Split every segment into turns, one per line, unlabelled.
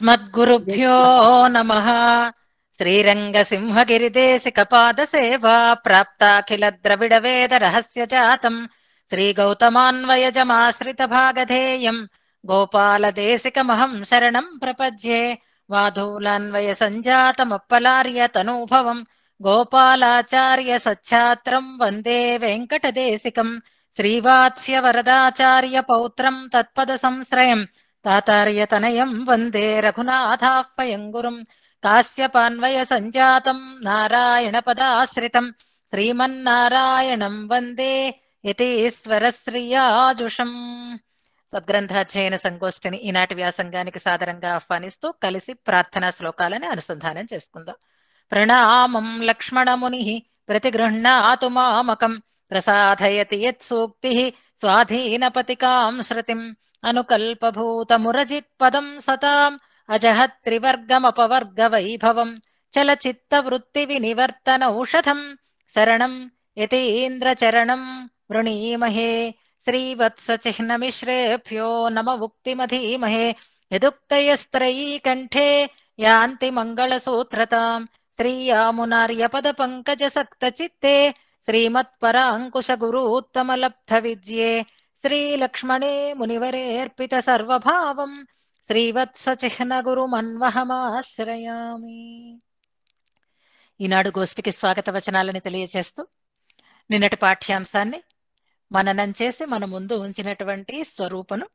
స్మద్గురుభ్యో నమ श्रीरङ्गसिंहगिरिदेशिकपादसेवा प्राप्ताखिल द्रविडवेदरहस्य जातम् श्रीगौतमान्वयजमाश्रितभागधेयम् गोपालदेशिकमहम् शरणम् प्रपद्ये वाधूलान्वयसञ्जातमप्पलार्य तनूभवम् गोपालाचार्य सच्छात्रम् वन्दे वेङ्कटदेशिकम् श्रीवात्स्यवरदाचार्यपौत्रम् तत्पदसंश्रयम् తాతార్యతనయం వందే రఘునాథాహ్వయంగురుం కాశ్యపాన్వయ సంజాతం నారాయణపదాశ్రితం శ్రీమన్నారాయణం వందే యతీశ్వరశ్రీయాజుషం సద్గ్రంథాధ్యయన సంగోష్ఠిని ఈనాటి వ్యాసంగానికి సాదరంగా ఆహ్వానిస్తూ కలిసి ప్రార్థనా శ్లోకాలని అనుసంధానం చేసుకుందాం ప్రణామం లక్ష్మణముని ప్రతిగృహ్ణాతు మామకం ప్రసాదయతి యత్ సూక్తి స్వాధీనపతికాం శృతిం अनुकल्पभूतमुरजित्पदम् सताम् चलचित्तवृत्तिविनिवर्तन चलचित्तवृत्तिविनिवर्तनौषधम् शरणम् यतीन्द्रचरणम् वृणीमहे श्रीवत्सचिह्नमिश्रेभ्यो नम उक्तिमधीमहे यदुक्तयस्त्रयी कण्ठे यान्ति मङ्गलसूत्रताम् श्रीयामुनार्यपदपङ्कजसक्तचित्ते श्रीमत्पराङ्कुशगुरूत्तमलब्धविद्ये మునివరేర్పిత శ్రీవత్స చిహ్న గురు మన్వహమాశ్రయామి ఈనాడు గోష్ఠికి స్వాగత వచనాలని తెలియజేస్తూ నిన్నటి పాఠ్యాంశాన్ని మననం చేసి మన ముందు ఉంచినటువంటి స్వరూపను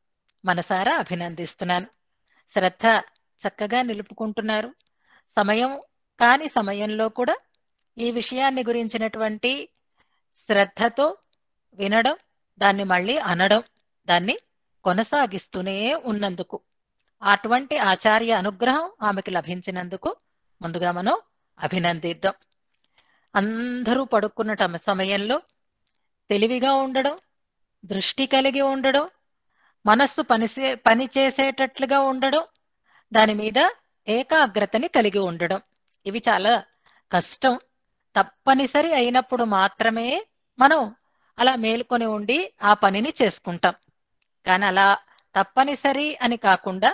మనసారా అభినందిస్తున్నాను శ్రద్ధ చక్కగా నిలుపుకుంటున్నారు సమయం కాని సమయంలో కూడా ఈ విషయాన్ని గురించినటువంటి శ్రద్ధతో వినడం దాన్ని మళ్ళీ అనడం దాన్ని కొనసాగిస్తూనే ఉన్నందుకు అటువంటి ఆచార్య అనుగ్రహం ఆమెకి లభించినందుకు ముందుగా మనం అభినందిద్దాం అందరూ పడుకున్న సమయంలో తెలివిగా ఉండడం దృష్టి కలిగి ఉండడం మనస్సు పనిసే పనిచేసేటట్లుగా ఉండడం దాని మీద ఏకాగ్రతని కలిగి ఉండడం ఇవి చాలా కష్టం తప్పనిసరి అయినప్పుడు మాత్రమే మనం అలా మేలుకొని ఉండి ఆ పనిని చేసుకుంటాం కానీ అలా తప్పనిసరి అని కాకుండా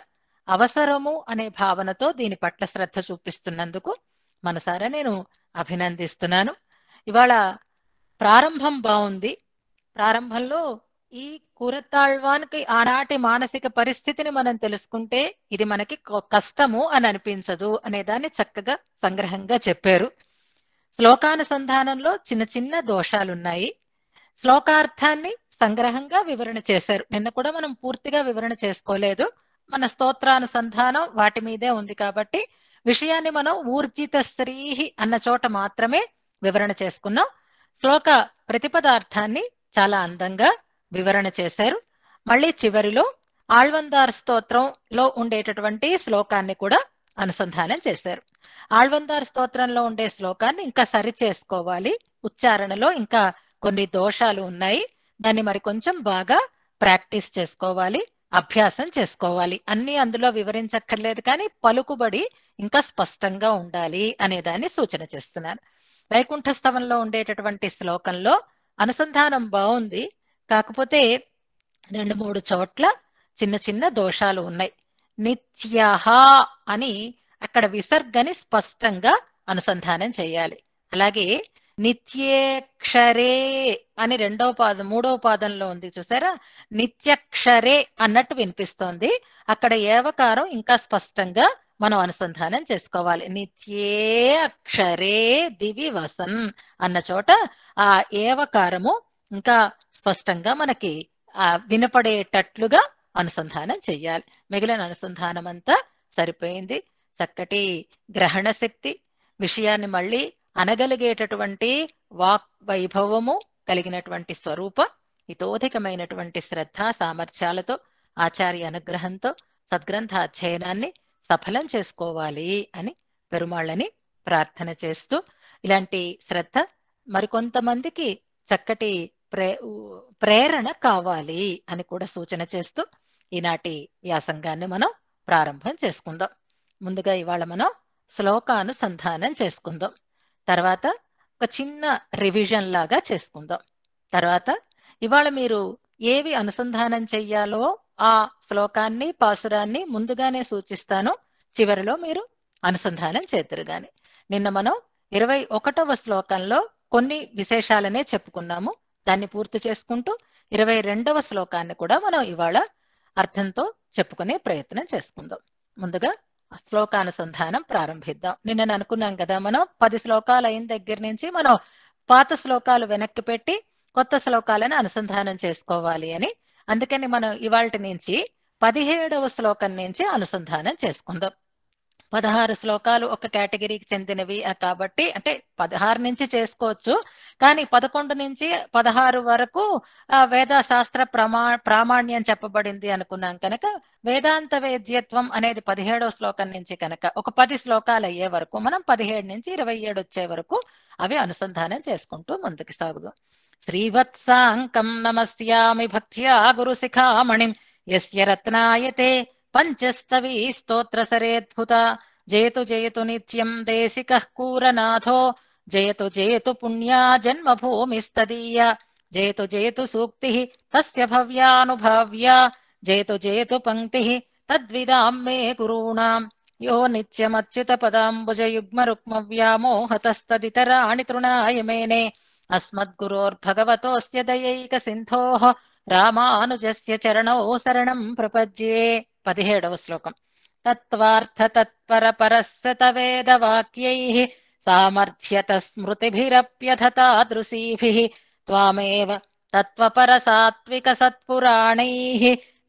అవసరము అనే భావనతో దీని పట్ల శ్రద్ధ చూపిస్తున్నందుకు మనసారా నేను అభినందిస్తున్నాను ఇవాళ ప్రారంభం బాగుంది ప్రారంభంలో ఈ కురతాళ్వానికి ఆనాటి మానసిక పరిస్థితిని మనం తెలుసుకుంటే ఇది మనకి కష్టము అని అనిపించదు అనేదాన్ని చక్కగా సంగ్రహంగా చెప్పారు శ్లోకానుసంధానంలో చిన్న చిన్న దోషాలున్నాయి శ్లోకార్థాన్ని సంగ్రహంగా వివరణ చేశారు నిన్న కూడా మనం పూర్తిగా వివరణ చేసుకోలేదు మన స్తోత్రానుసంధానం వాటి మీదే ఉంది కాబట్టి విషయాన్ని మనం ఊర్జిత శ్రీహి అన్న చోట మాత్రమే వివరణ చేసుకున్నాం శ్లోక ప్రతిపదార్థాన్ని చాలా అందంగా వివరణ చేశారు మళ్ళీ చివరిలో ఆళ్వందార్ స్తోత్రంలో ఉండేటటువంటి శ్లోకాన్ని కూడా అనుసంధానం చేశారు ఆళ్వందార్ స్తోత్రంలో ఉండే శ్లోకాన్ని ఇంకా సరి చేసుకోవాలి ఉచ్చారణలో ఇంకా కొన్ని దోషాలు ఉన్నాయి దాన్ని మరి కొంచెం బాగా ప్రాక్టీస్ చేసుకోవాలి అభ్యాసం చేసుకోవాలి అన్ని అందులో వివరించక్కర్లేదు కానీ పలుకుబడి ఇంకా స్పష్టంగా ఉండాలి అనే దాన్ని సూచన చేస్తున్నాను వైకుంఠ స్థవంలో ఉండేటటువంటి శ్లోకంలో అనుసంధానం బాగుంది కాకపోతే రెండు మూడు చోట్ల చిన్న చిన్న దోషాలు ఉన్నాయి నిత్యహ అని అక్కడ విసర్గని స్పష్టంగా అనుసంధానం చేయాలి అలాగే నిత్యేక్షరే అని రెండవ పాదం మూడవ పాదంలో ఉంది చూసారా నిత్యక్షరే అన్నట్టు వినిపిస్తోంది అక్కడ ఏవకారం ఇంకా స్పష్టంగా మనం అనుసంధానం చేసుకోవాలి నిత్యే అక్షరే దివి వసన్ అన్న చోట ఆ ఏవకారము ఇంకా స్పష్టంగా మనకి ఆ వినపడేటట్లుగా అనుసంధానం చేయాలి మిగిలిన అనుసంధానం అంతా సరిపోయింది చక్కటి గ్రహణ శక్తి విషయాన్ని మళ్ళీ అనగలిగేటటువంటి వాక్ వైభవము కలిగినటువంటి స్వరూప ఇతోధికమైనటువంటి శ్రద్ధ సామర్థ్యాలతో ఆచార్య అనుగ్రహంతో సద్గ్రంథ అధ్యయనాన్ని సఫలం చేసుకోవాలి అని పెరుమాళ్ళని ప్రార్థన చేస్తూ ఇలాంటి శ్రద్ధ మరికొంతమందికి చక్కటి ప్రే ప్రేరణ కావాలి అని కూడా సూచన చేస్తూ ఈనాటి వ్యాసంగాన్ని మనం ప్రారంభం చేసుకుందాం ముందుగా ఇవాళ మనం శ్లోకానుసంధానం చేసుకుందాం తర్వాత ఒక చిన్న రివిజన్ లాగా చేసుకుందాం తర్వాత ఇవాళ మీరు ఏవి అనుసంధానం చెయ్యాలో ఆ శ్లోకాన్ని పాసురాన్ని ముందుగానే సూచిస్తాను చివరిలో మీరు అనుసంధానం చేద్దరు గాని నిన్న మనం ఇరవై ఒకటవ శ్లోకంలో కొన్ని విశేషాలనే చెప్పుకున్నాము దాన్ని పూర్తి చేసుకుంటూ ఇరవై రెండవ శ్లోకాన్ని కూడా మనం ఇవాళ అర్థంతో చెప్పుకునే ప్రయత్నం చేసుకుందాం ముందుగా శ్లోకానుసంధానం ప్రారంభిద్దాం నిన్న అనుకున్నాం కదా మనం పది శ్లోకాలు అయిన దగ్గర నుంచి మనం పాత శ్లోకాలు వెనక్కి పెట్టి కొత్త శ్లోకాలను అనుసంధానం చేసుకోవాలి అని అందుకని మనం ఇవాళ నుంచి పదిహేడవ శ్లోకం నుంచి అనుసంధానం చేసుకుందాం పదహారు శ్లోకాలు ఒక కేటగిరీకి చెందినవి కాబట్టి అంటే పదహారు నుంచి చేసుకోవచ్చు కానీ పదకొండు నుంచి పదహారు వరకు వేద శాస్త్ర ప్రమా ప్రామాణ్యం చెప్పబడింది అనుకున్నాం కనుక వేదాంత వేద్యత్వం అనేది పదిహేడవ శ్లోకం నుంచి కనుక ఒక పది శ్లోకాలు అయ్యే వరకు మనం పదిహేడు నుంచి ఇరవై ఏడు వచ్చే వరకు అవి అనుసంధానం చేసుకుంటూ ముందుకు సాగుదాం శ్రీవత్సాంకం నమస్యామి భక్త్యా గురుశిఖామణిం యస్య రత్నాయతే पञ्चस्तवी स्तोत्रसरेऽद्भुता जयतु जयतु नित्यम् देशिकः कूरनाथो जयतु जयतु पुण्या जन्मभूमिस्तदीया जयतु जयतु सूक्तिः तस्य भव्यानुभाव्या जयतु जयतु पङ्क्तिः तद्विदाम् मे गुरूणाम् यो नित्यमच्युतपदाम्बुजयुग्मरुक्मव्यामोहतस्तदितराणि तृणाय मेने अस्मद्गुरोर्भगवतोऽस्य दयैकसिन्धोः रामानुजस्य चरणौ शरणम् प्रपद्ये पतिहेडवश्लोकम् तत्त्वार्थतत्परपरस्य तवेदवाक्यैः सामर्थ्यतस्मृतिभिरप्यध तादृशीभिः त्वामेव तत्त्वपरसात्विकसत्पुराणैः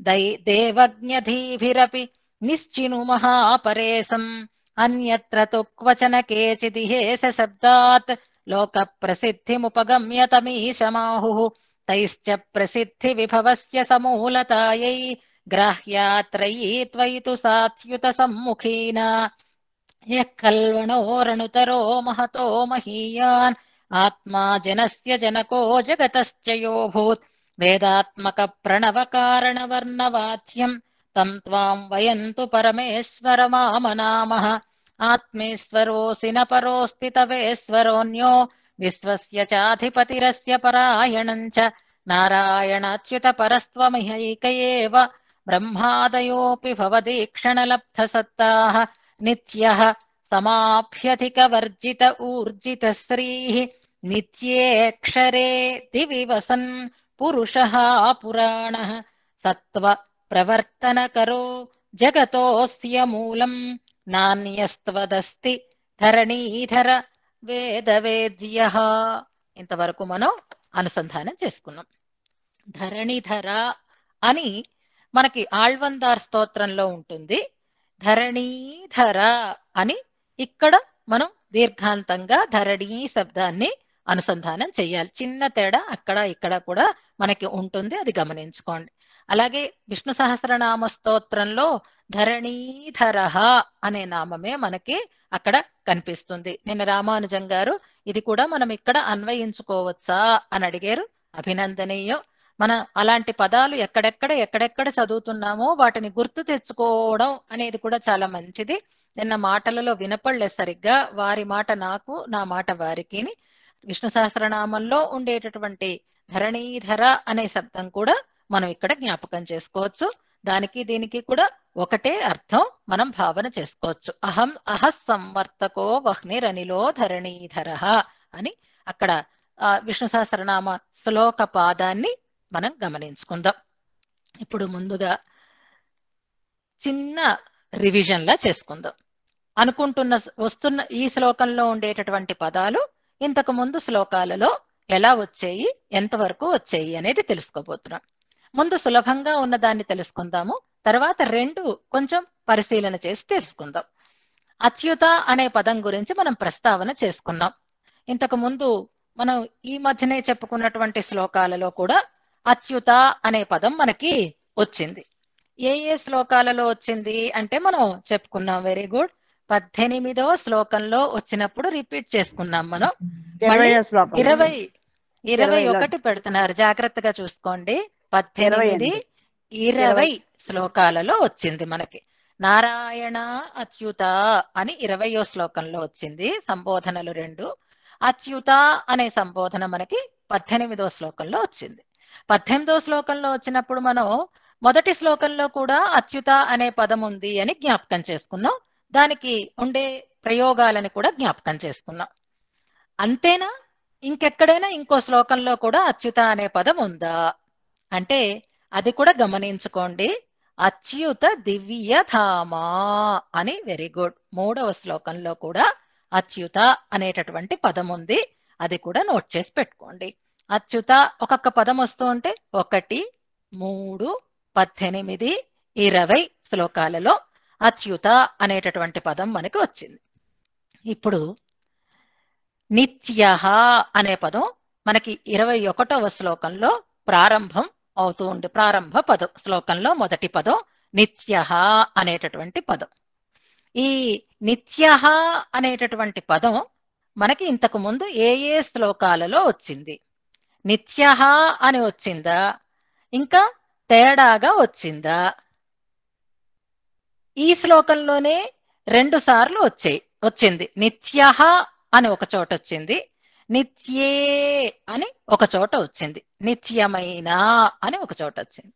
दै देवज्ञधीभिरपि निश्चिनुमहापरेसम् अन्यत्र तु क्वचन केचिदिहेषशब्दात् लोकप्रसिद्धिमुपगम्यतमीशमाहुः तैश्च प्रसिद्धिविभवस्य समूलतायै ग्राह्यात्रयी तु साच्युतसम्मुखीना यः कल्वणो रणुतरो महतो महीयान् आत्मा जनस्य जनको जगतश्च योऽभूत् वेदात्मकप्रणवकारणवर्णवाच्यम् तम् त्वाम् वयन्तु तु परमेश्वरमामनामः आत्मेश्वरोऽसि न परोऽस्ति तवेश्वरोऽन्यो विश्वस्य चाधिपतिरस्य परायणम् च नारायणच्युतपरस्त्वमिहैक एव ब्रह्मादयोऽपि भवति क्षणलब्धसत्ताः नित्यः समाभ्यधिकवर्जित ऊर्जितस्त्रीः नित्येऽक्षरे दिवि वसन् पुरुषः पुराणः सत्त्व प्रवर्तनकरो जगतोऽस्य मूलम् నాణ్యస్త్వదస్తి ధరణీధర వేదవేద్య ఇంతవరకు మనం అనుసంధానం చేసుకున్నాం ధరణిధర అని మనకి ఆళ్వందార్ స్తోత్రంలో ఉంటుంది ధరణీధర అని ఇక్కడ మనం దీర్ఘాంతంగా ధరణీ శబ్దాన్ని అనుసంధానం చేయాలి చిన్న తేడా అక్కడ ఇక్కడ కూడా మనకి ఉంటుంది అది గమనించుకోండి అలాగే విష్ణు సహస్రనామ స్తోత్రంలో ధరణీధర అనే నామమే మనకి అక్కడ కనిపిస్తుంది నిన్న రామానుజం గారు ఇది కూడా మనం ఇక్కడ అన్వయించుకోవచ్చా అని అడిగారు అభినందనీయం మన అలాంటి పదాలు ఎక్కడెక్కడ ఎక్కడెక్కడ చదువుతున్నామో వాటిని గుర్తు తెచ్చుకోవడం అనేది కూడా చాలా మంచిది నిన్న మాటలలో వినపడలే సరిగ్గా వారి మాట నాకు నా మాట వారికి విష్ణు సహస్రనామంలో ఉండేటటువంటి ధరణీధర అనే శబ్దం కూడా మనం ఇక్కడ జ్ఞాపకం చేసుకోవచ్చు దానికి దీనికి కూడా ఒకటే అర్థం మనం భావన చేసుకోవచ్చు అహం అహ సంవర్తకో వహ్నిరనిలో ధరణీధర అని అక్కడ ఆ విష్ణు సహస్రనామ శ్లోక పాదాన్ని మనం గమనించుకుందాం ఇప్పుడు ముందుగా చిన్న రివిజన్లా చేసుకుందాం అనుకుంటున్న వస్తున్న ఈ శ్లోకంలో ఉండేటటువంటి పదాలు ఇంతకు ముందు శ్లోకాలలో ఎలా వచ్చేయి ఎంతవరకు వచ్చేయి అనేది తెలుసుకోబోతున్నాం ముందు సులభంగా ఉన్నదాన్ని తెలుసుకుందాము తర్వాత రెండు కొంచెం పరిశీలన చేసి తెలుసుకుందాం అచ్యుత అనే పదం గురించి మనం ప్రస్తావన చేసుకున్నాం ఇంతకు ముందు మనం ఈ మధ్యనే చెప్పుకున్నటువంటి శ్లోకాలలో కూడా అచ్యుత అనే పదం మనకి వచ్చింది ఏ ఏ శ్లోకాలలో వచ్చింది అంటే మనం చెప్పుకున్నాం వెరీ గుడ్ పద్దెనిమిదవ శ్లోకంలో వచ్చినప్పుడు రిపీట్ చేసుకున్నాం మనం ఇరవై ఇరవై ఒకటి పెడుతున్నారు జాగ్రత్తగా చూసుకోండి పద్దెనిమిది ఇరవై శ్లోకాలలో వచ్చింది మనకి నారాయణ అచ్యుత అని ఇరవయో శ్లోకంలో వచ్చింది సంబోధనలు రెండు అచ్యుత అనే సంబోధన మనకి పద్దెనిమిదో శ్లోకంలో వచ్చింది పద్దెనిమిదవ శ్లోకంలో వచ్చినప్పుడు మనం మొదటి శ్లోకంలో కూడా అత్యుత అనే పదం ఉంది అని జ్ఞాపకం చేసుకున్నాం దానికి ఉండే ప్రయోగాలని కూడా జ్ఞాపకం చేసుకున్నాం అంతేనా ఇంకెక్కడైనా ఇంకో శ్లోకంలో కూడా అత్యుత అనే పదం ఉందా అంటే అది కూడా గమనించుకోండి అత్యుత దివ్య ధామా అని వెరీ గుడ్ మూడవ శ్లోకంలో కూడా అత్యుత అనేటటువంటి పదం ఉంది అది కూడా నోట్ చేసి పెట్టుకోండి అచ్యుత ఒక్కొక్క పదం వస్తూ ఉంటే ఒకటి మూడు పద్దెనిమిది ఇరవై శ్లోకాలలో అచ్యుత అనేటటువంటి పదం మనకి వచ్చింది ఇప్పుడు నిత్య అనే పదం మనకి ఇరవై ఒకటవ శ్లోకంలో ప్రారంభం అవుతూ ఉండి ప్రారంభ పదం శ్లోకంలో మొదటి పదం నిత్య అనేటటువంటి పదం ఈ నిత్య అనేటటువంటి పదం మనకి ఇంతకు ముందు ఏ ఏ శ్లోకాలలో వచ్చింది నిత్య అని వచ్చిందా ఇంకా తేడాగా వచ్చిందా ఈ శ్లోకంలోనే రెండు సార్లు వచ్చాయి వచ్చింది నిత్య అని ఒక చోట వచ్చింది నిత్యే అని ఒక చోట వచ్చింది నిత్యమైన అని ఒక చోట వచ్చింది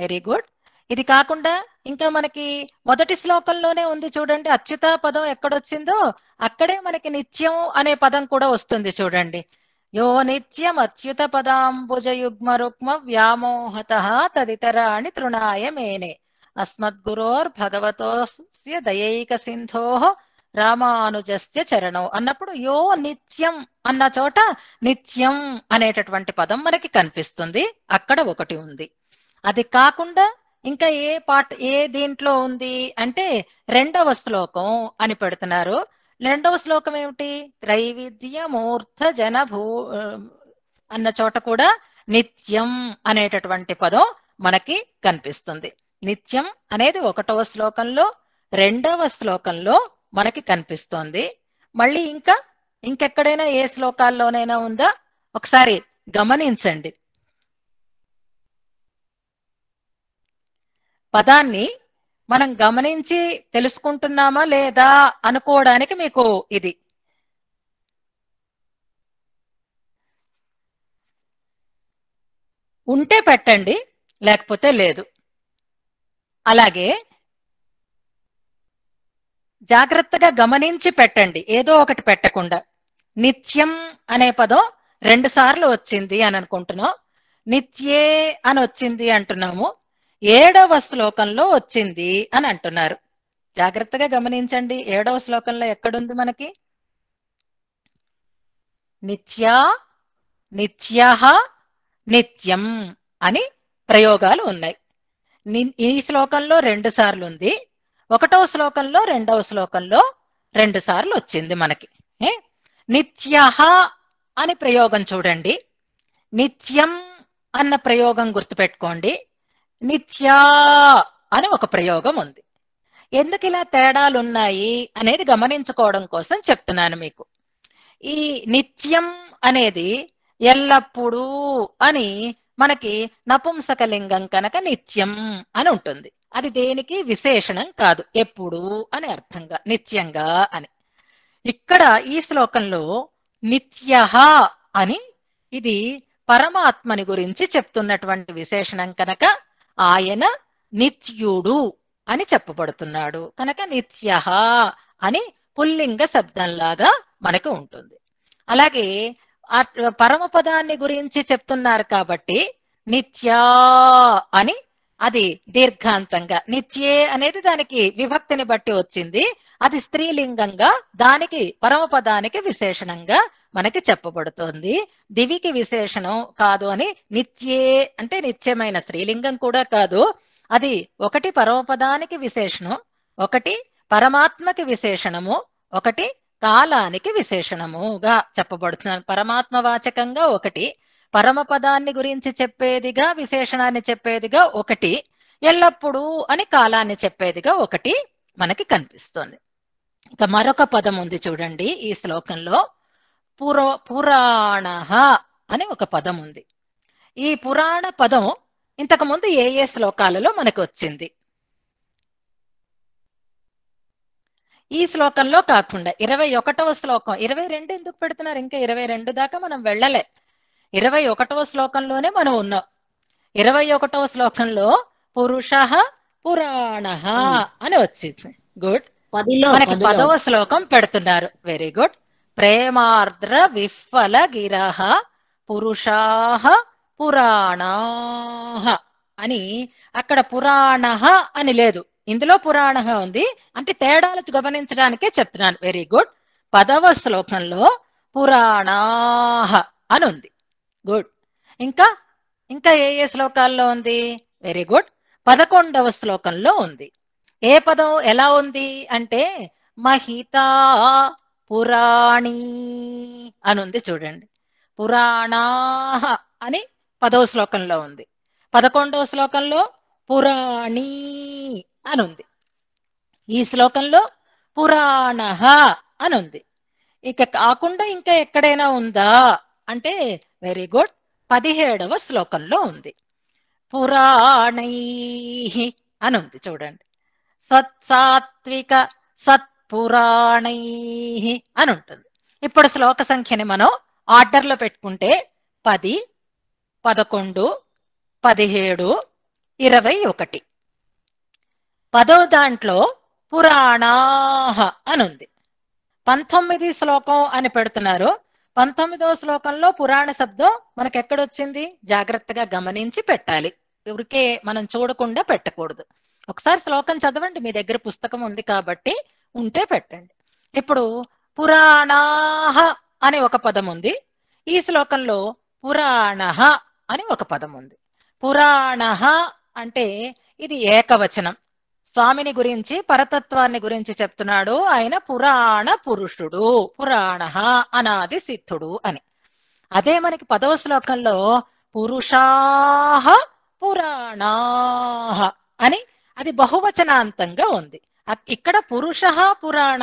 వెరీ గుడ్ ఇది కాకుండా ఇంకా మనకి మొదటి శ్లోకంలోనే ఉంది చూడండి అచ్యుత పదం ఎక్కడొచ్చిందో అక్కడే మనకి నిత్యం అనే పదం కూడా వస్తుంది చూడండి యో నిత్యం అత్యుత రుక్మ వ్యామోహత తదితరాణి తృణాయ మేనే అస్మద్గురోర్ భగవతో దయైక సింధో రామానుజస్య చరణం అన్నప్పుడు యో నిత్యం అన్న చోట నిత్యం అనేటటువంటి పదం మనకి కనిపిస్తుంది అక్కడ ఒకటి ఉంది అది కాకుండా ఇంకా ఏ పాట ఏ దీంట్లో ఉంది అంటే రెండవ శ్లోకం అని పెడుతున్నారు రెండవ శ్లోకం ఏమిటి త్రైవిధ్యమూర్ధ జన భూ అన్న చోట కూడా నిత్యం అనేటటువంటి పదం మనకి కనిపిస్తుంది నిత్యం అనేది ఒకటవ శ్లోకంలో రెండవ శ్లోకంలో మనకి కనిపిస్తోంది మళ్ళీ ఇంకా ఇంకెక్కడైనా ఏ శ్లోకాల్లోనైనా ఉందా ఒకసారి గమనించండి పదాన్ని మనం గమనించి తెలుసుకుంటున్నామా లేదా అనుకోవడానికి మీకు ఇది ఉంటే పెట్టండి లేకపోతే లేదు అలాగే జాగ్రత్తగా గమనించి పెట్టండి ఏదో ఒకటి పెట్టకుండా నిత్యం అనే పదం రెండు సార్లు వచ్చింది అని అనుకుంటున్నాం నిత్యే అని వచ్చింది అంటున్నాము ఏడవ శ్లోకంలో వచ్చింది అని అంటున్నారు జాగ్రత్తగా గమనించండి ఏడవ శ్లోకంలో ఎక్కడుంది మనకి నిత్యా నిత్య నిత్యం అని ప్రయోగాలు ఉన్నాయి ఈ శ్లోకంలో రెండు సార్లు ఉంది ఒకటవ శ్లోకంలో రెండవ శ్లోకంలో రెండు సార్లు వచ్చింది మనకి నిత్య అని ప్రయోగం చూడండి నిత్యం అన్న ప్రయోగం గుర్తుపెట్టుకోండి నిత్యా అని ఒక ప్రయోగం ఉంది ఎందుకు ఇలా తేడాలున్నాయి అనేది గమనించుకోవడం కోసం చెప్తున్నాను మీకు ఈ నిత్యం అనేది ఎల్లప్పుడూ అని మనకి నపుంసకలింగం కనుక నిత్యం అని ఉంటుంది అది దేనికి విశేషణం కాదు ఎప్పుడు అని అర్థంగా నిత్యంగా అని ఇక్కడ ఈ శ్లోకంలో నిత్య అని ఇది పరమాత్మని గురించి చెప్తున్నటువంటి విశేషణం కనుక ఆయన నిత్యుడు అని చెప్పబడుతున్నాడు కనుక నిత్య అని పుల్లింగ శబ్దంలాగా మనకు ఉంటుంది అలాగే పరమ పదాన్ని గురించి చెప్తున్నారు కాబట్టి నిత్యా అని అది దీర్ఘాంతంగా నిత్యే అనేది దానికి విభక్తిని బట్టి వచ్చింది అది స్త్రీలింగంగా దానికి పరమపదానికి విశేషణంగా మనకి చెప్పబడుతోంది దివికి విశేషణం కాదు అని నిత్యే అంటే నిత్యమైన స్త్రీలింగం కూడా కాదు అది ఒకటి పరమపదానికి విశేషణం ఒకటి పరమాత్మకి విశేషణము ఒకటి కాలానికి విశేషణముగా చెప్పబడుతున్నాను పరమాత్మ వాచకంగా ఒకటి పరమపదాన్ని గురించి చెప్పేదిగా విశేషణాన్ని చెప్పేదిగా ఒకటి ఎల్లప్పుడూ అని కాలాన్ని చెప్పేదిగా ఒకటి మనకి కనిపిస్తుంది ఇక మరొక పదం ఉంది చూడండి ఈ శ్లోకంలో పుర పురాణ అని ఒక పదం ఉంది ఈ పురాణ పదం ఇంతకుముందు ఏ ఏ శ్లోకాలలో మనకు వచ్చింది ఈ శ్లోకంలో కాకుండా ఇరవై ఒకటవ శ్లోకం ఇరవై రెండు ఎందుకు పెడుతున్నారు ఇంకా ఇరవై రెండు దాకా మనం వెళ్ళలే ఇరవై ఒకటవ శ్లోకంలోనే మనం ఉన్నాం ఇరవై ఒకటవ శ్లోకంలో పురుష పురాణ అని వచ్చింది గుడ్ మనకి పదవ శ్లోకం పెడుతున్నారు వెరీ గుడ్ ప్రేమార్ద్ర విఫల గిరహ పురుషాహ పురాణా అని అక్కడ పురాణ అని లేదు ఇందులో పురాణ ఉంది అంటే తేడాలు గమనించడానికే చెప్తున్నాను వెరీ గుడ్ పదవ శ్లోకంలో పురాణాహ అని ఉంది గుడ్ ఇంకా ఇంకా ఏ ఏ శ్లోకాల్లో ఉంది వెరీ గుడ్ పదకొండవ శ్లోకంలో ఉంది ఏ పదం ఎలా ఉంది అంటే మహిత పురాణీ అని ఉంది చూడండి పురాణా అని పదవ శ్లోకంలో ఉంది పదకొండవ శ్లోకంలో పురాణీ అని ఉంది ఈ శ్లోకంలో పురాణ అని ఉంది ఇక కాకుండా ఇంకా ఎక్కడైనా ఉందా అంటే వెరీ గుడ్ పదిహేడవ శ్లోకంలో ఉంది పురాణై అని ఉంది చూడండి సత్సాత్విక సత్పురాణై అని ఉంటుంది ఇప్పుడు శ్లోక సంఖ్యని మనం ఆర్డర్లో పెట్టుకుంటే పది పదకొండు పదిహేడు ఇరవై ఒకటి పదో దాంట్లో పురాణాహ ఉంది పంతొమ్మిది శ్లోకం అని పెడుతున్నారు పంతొమ్మిదో శ్లోకంలో పురాణ శబ్దం మనకెక్కడొచ్చింది జాగ్రత్తగా గమనించి పెట్టాలి ఎవరికే మనం చూడకుండా పెట్టకూడదు ఒకసారి శ్లోకం చదవండి మీ దగ్గర పుస్తకం ఉంది కాబట్టి ఉంటే పెట్టండి ఇప్పుడు పురాణాహ అనే ఒక పదం ఉంది ఈ శ్లోకంలో పురాణ అని ఒక పదం ఉంది పురాణ అంటే ఇది ఏకవచనం స్వామిని గురించి పరతత్వాన్ని గురించి చెప్తున్నాడు ఆయన పురాణ పురుషుడు పురాణ అనాది సిద్ధుడు అని అదే మనకి పదవ శ్లోకంలో పురుషాహ పురాణాహ అని అది బహువచనాంతంగా ఉంది ఇక్కడ పురుష పురాణ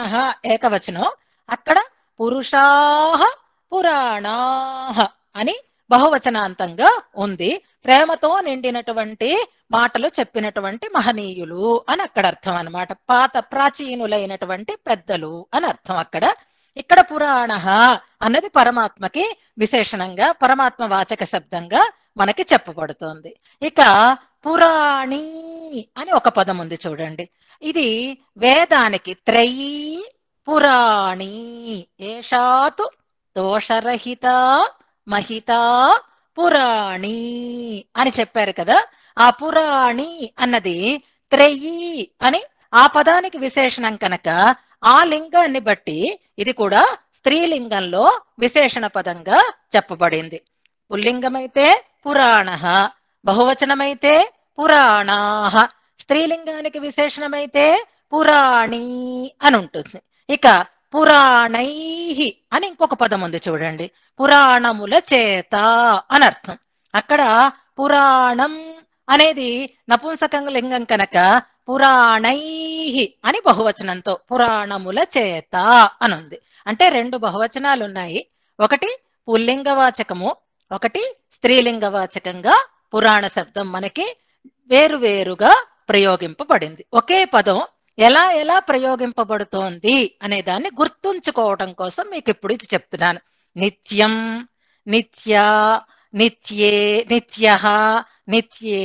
ఏకవచనం అక్కడ పురుషా పురాణా అని బహువచనాంతంగా ఉంది ప్రేమతో నిండినటువంటి మాటలు చెప్పినటువంటి మహనీయులు అని అక్కడ అర్థం అనమాట పాత ప్రాచీనులైనటువంటి పెద్దలు అని అర్థం అక్కడ ఇక్కడ పురాణ అన్నది పరమాత్మకి విశేషణంగా పరమాత్మ వాచక శబ్దంగా మనకి చెప్పబడుతోంది ఇక పురాణి అని ఒక పదం ఉంది చూడండి ఇది వేదానికి త్రయీ పురాణి ఏషాతు దోషరహిత మహిత పురాణి అని చెప్పారు కదా ఆ పురాణి అన్నది త్రయీ అని ఆ పదానికి విశేషణం కనుక ఆ లింగాన్ని బట్టి ఇది కూడా స్త్రీలింగంలో విశేషణ పదంగా చెప్పబడింది పుల్లింగమైతే పురాణ బహువచనమైతే పురాణా స్త్రీలింగానికి విశేషణమైతే పురాణీ అని ఉంటుంది ఇక పురాణై అని ఇంకొక పదం ఉంది చూడండి పురాణముల చేత అని అర్థం అక్కడ పురాణం అనేది నపుంసక లింగం కనుక పురాణై అని బహువచనంతో పురాణముల చేత అనుంది అంటే రెండు బహువచనాలు ఉన్నాయి ఒకటి పుల్లింగవాచకము ఒకటి స్త్రీలింగవాచకంగా పురాణ శబ్దం మనకి వేరువేరుగా ప్రయోగింపబడింది ఒకే పదం ఎలా ఎలా ప్రయోగింపబడుతోంది అనే దాన్ని గుర్తుంచుకోవటం కోసం మీకు ఇప్పుడు ఇది చెప్తున్నాను నిత్యం నిత్య నిత్యే నిత్య నిత్యే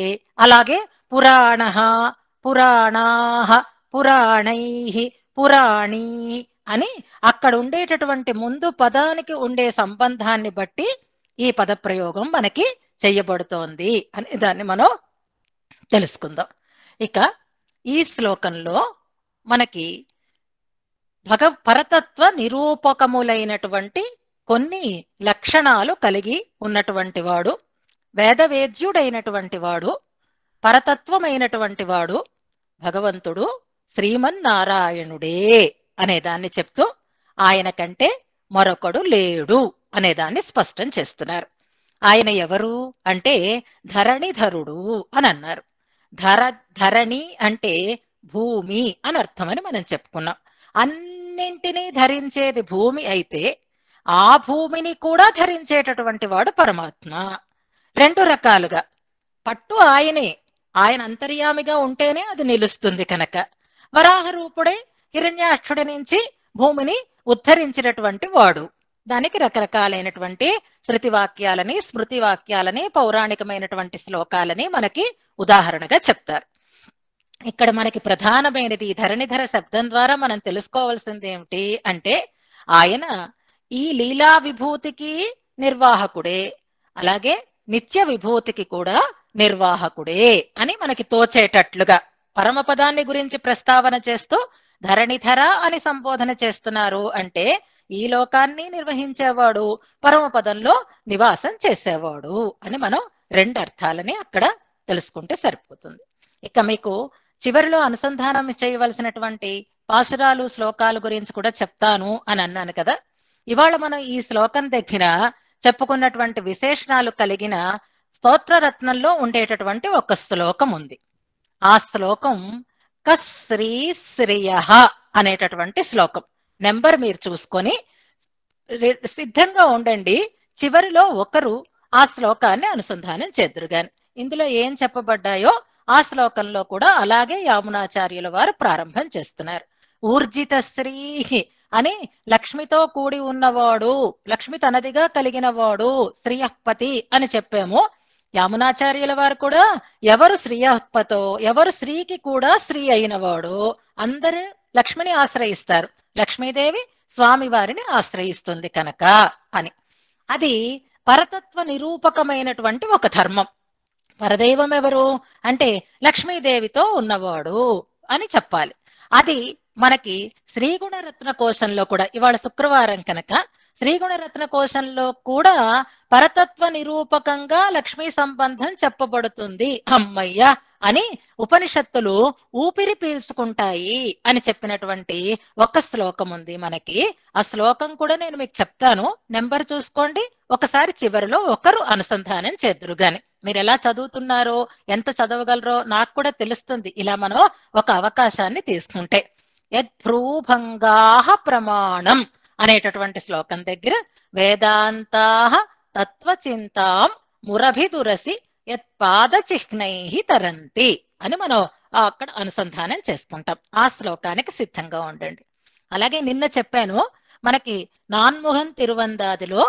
అలాగే పురాణ పురాణా పురాణై పురాణీ అని అక్కడ ఉండేటటువంటి ముందు పదానికి ఉండే సంబంధాన్ని బట్టి ఈ పద ప్రయోగం మనకి చెయ్యబడుతోంది అనే దాన్ని మనం తెలుసుకుందాం ఇక ఈ శ్లోకంలో మనకి భగ పరతత్వ నిరూపకములైనటువంటి కొన్ని లక్షణాలు కలిగి ఉన్నటువంటి వాడు వేదవేద్యుడైనటువంటి వాడు పరతత్వమైనటువంటి వాడు భగవంతుడు శ్రీమన్నారాయణుడే అనేదాన్ని చెప్తూ ఆయన కంటే మరొకడు లేడు అనేదాన్ని స్పష్టం చేస్తున్నారు ఆయన ఎవరు అంటే ధరణిధరుడు అని అన్నారు ధర ధరణి అంటే భూమి అని అర్థమని మనం చెప్పుకున్నాం అన్నింటినీ ధరించేది భూమి అయితే ఆ భూమిని కూడా ధరించేటటువంటి వాడు పరమాత్మ రెండు రకాలుగా పట్టు ఆయనే ఆయన అంతర్యామిగా ఉంటేనే అది నిలుస్తుంది కనుక వరాహ రూపుడే హిరణ్యాక్షుడి నుంచి భూమిని ఉద్ధరించినటువంటి వాడు దానికి రకరకాలైనటువంటి వాక్యాలని స్మృతి వాక్యాలని పౌరాణికమైనటువంటి శ్లోకాలని మనకి ఉదాహరణగా చెప్తారు ఇక్కడ మనకి ప్రధానమైనది ధరణిధర శబ్దం ద్వారా మనం తెలుసుకోవాల్సింది ఏమిటి అంటే ఆయన ఈ లీలా విభూతికి నిర్వాహకుడే అలాగే నిత్య విభూతికి కూడా నిర్వాహకుడే అని మనకి తోచేటట్లుగా పరమపదాన్ని గురించి ప్రస్తావన చేస్తూ ధరణిధర అని సంబోధన చేస్తున్నారు అంటే ఈ లోకాన్ని నిర్వహించేవాడు పరమపదంలో నివాసం చేసేవాడు అని మనం రెండు అర్థాలని అక్కడ తెలుసుకుంటే సరిపోతుంది ఇక మీకు చివరిలో అనుసంధానం చేయవలసినటువంటి పాశురాలు శ్లోకాల గురించి కూడా చెప్తాను అని అన్నాను కదా ఇవాళ మనం ఈ శ్లోకం దగ్గర చెప్పుకున్నటువంటి విశేషణాలు కలిగిన స్తోత్ర రత్నంలో ఉండేటటువంటి ఒక శ్లోకం ఉంది ఆ శ్లోకం కశ్రీ శ్రియ అనేటటువంటి శ్లోకం నెంబర్ మీరు చూసుకొని సిద్ధంగా ఉండండి చివరిలో ఒకరు ఆ శ్లోకాన్ని అనుసంధానం గాని ఇందులో ఏం చెప్పబడ్డాయో ఆ శ్లోకంలో కూడా అలాగే యామునాచార్యుల వారు ప్రారంభం చేస్తున్నారు ఊర్జిత శ్రీహి అని లక్ష్మితో కూడి ఉన్నవాడు లక్ష్మి తనదిగా కలిగిన వాడు శ్రీయహ్పతి అని చెప్పాము యామునాచార్యుల వారు కూడా ఎవరు శ్రీయహ్పతో ఎవరు స్త్రీకి కూడా స్త్రీ అయినవాడు అందరు లక్ష్మిని ఆశ్రయిస్తారు లక్ష్మీదేవి స్వామివారిని ఆశ్రయిస్తుంది కనుక అని అది పరతత్వ నిరూపకమైనటువంటి ఒక ధర్మం పరదైవం ఎవరు అంటే లక్ష్మీదేవితో ఉన్నవాడు అని చెప్పాలి అది మనకి శ్రీగుణరత్న కోశంలో కూడా ఇవాళ శుక్రవారం కనుక శ్రీగుణరత్న కోశంలో కూడా పరతత్వ నిరూపకంగా లక్ష్మీ సంబంధం చెప్పబడుతుంది అమ్మయ్య అని ఉపనిషత్తులు ఊపిరి పీల్చుకుంటాయి అని చెప్పినటువంటి ఒక శ్లోకం ఉంది మనకి ఆ శ్లోకం కూడా నేను మీకు చెప్తాను నెంబర్ చూసుకోండి ఒకసారి చివరిలో ఒకరు అనుసంధానం చేద్దరు గాని మీరు ఎలా చదువుతున్నారో ఎంత చదవగలరో నాకు కూడా తెలుస్తుంది ఇలా మనం ఒక అవకాశాన్ని తీసుకుంటే యద్భ్రూభంగా ప్రమాణం అనేటటువంటి శ్లోకం దగ్గర వేదాంతా తత్వచింతాం మురభిదురసి యత్పాదచిహ్నై తరంతి అని మనం అక్కడ అనుసంధానం చేసుకుంటాం ఆ శ్లోకానికి సిద్ధంగా ఉండండి అలాగే నిన్న చెప్పాను మనకి నాన్మోహన్ తిరువందాదిలో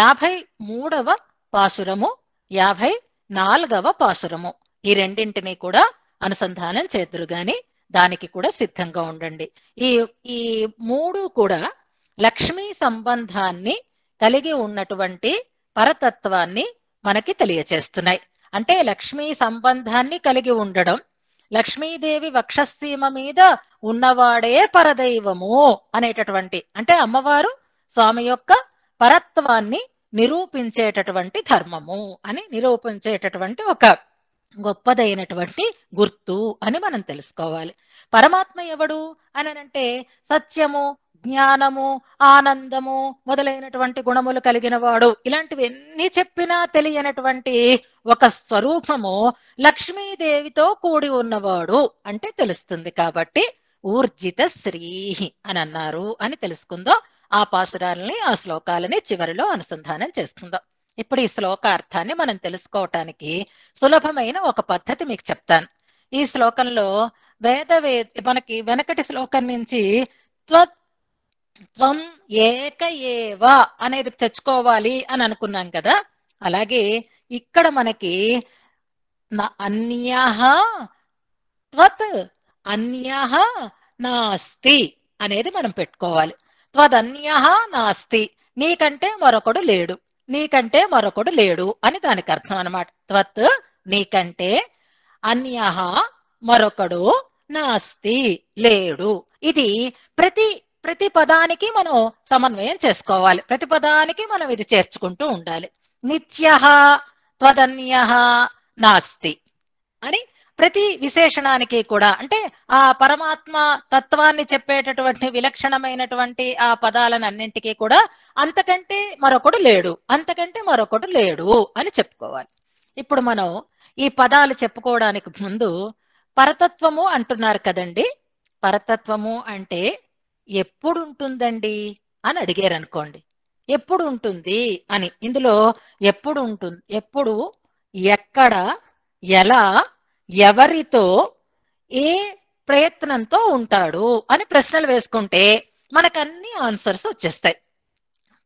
యాభై మూడవ పాసురము యాభై నాలుగవ పాసురము ఈ రెండింటిని కూడా అనుసంధానం చేద్దరు గాని దానికి కూడా సిద్ధంగా ఉండండి ఈ ఈ మూడు కూడా లక్ష్మీ సంబంధాన్ని కలిగి ఉన్నటువంటి పరతత్వాన్ని మనకి తెలియచేస్తున్నాయి అంటే లక్ష్మీ సంబంధాన్ని కలిగి ఉండడం లక్ష్మీదేవి వక్షసీమ మీద ఉన్నవాడే పరదైవము అనేటటువంటి అంటే అమ్మవారు స్వామి యొక్క పరత్వాన్ని నిరూపించేటటువంటి ధర్మము అని నిరూపించేటటువంటి ఒక గొప్పదైనటువంటి గుర్తు అని మనం తెలుసుకోవాలి పరమాత్మ ఎవడు అని అనంటే సత్యము జ్ఞానము ఆనందము మొదలైనటువంటి గుణములు కలిగిన వాడు ఇలాంటివి ఎన్ని చెప్పినా తెలియనటువంటి ఒక స్వరూపము లక్ష్మీదేవితో కూడి ఉన్నవాడు అంటే తెలుస్తుంది కాబట్టి ఊర్జిత శ్రీ అని అన్నారు అని తెలుసుకుందో ఆ పాసురాలని ఆ శ్లోకాలని చివరిలో అనుసంధానం చేసుకుందాం ఇప్పుడు ఈ శ్లోక అర్థాన్ని మనం తెలుసుకోవటానికి సులభమైన ఒక పద్ధతి మీకు చెప్తాను ఈ శ్లోకంలో వేద మనకి వెనకటి శ్లోకం నుంచి త్వత్ త్వం ఏక ఏవ అనేది తెచ్చుకోవాలి అని అనుకున్నాం కదా అలాగే ఇక్కడ మనకి అన్యహ త్వత్ అన్యహ నాస్తి అనేది మనం పెట్టుకోవాలి త్వదన్యహ నాస్తి నీకంటే మరొకడు లేడు నీకంటే మరొకడు లేడు అని దానికి అర్థం అనమాట త్వత్ నీకంటే అన్యహ మరొకడు నాస్తి లేడు ఇది ప్రతి ప్రతి పదానికి మనం సమన్వయం చేసుకోవాలి ప్రతి పదానికి మనం ఇది చేర్చుకుంటూ ఉండాలి నిత్య త్వదన్య నాస్తి అని ప్రతి విశేషణానికి కూడా అంటే ఆ పరమాత్మ తత్వాన్ని చెప్పేటటువంటి విలక్షణమైనటువంటి ఆ పదాలను అన్నింటికీ కూడా అంతకంటే మరొకడు లేడు అంతకంటే మరొకడు లేడు అని చెప్పుకోవాలి ఇప్పుడు మనం ఈ పదాలు చెప్పుకోవడానికి ముందు పరతత్వము అంటున్నారు కదండి పరతత్వము అంటే ఎప్పుడు ఉంటుందండి అని అడిగారు అనుకోండి ఎప్పుడు ఉంటుంది అని ఇందులో ఎప్పుడు ఉంటుంది ఎప్పుడు ఎక్కడ ఎలా ఎవరితో ఏ ప్రయత్నంతో ఉంటాడు అని ప్రశ్నలు వేసుకుంటే మనకన్ని ఆన్సర్స్ వచ్చేస్తాయి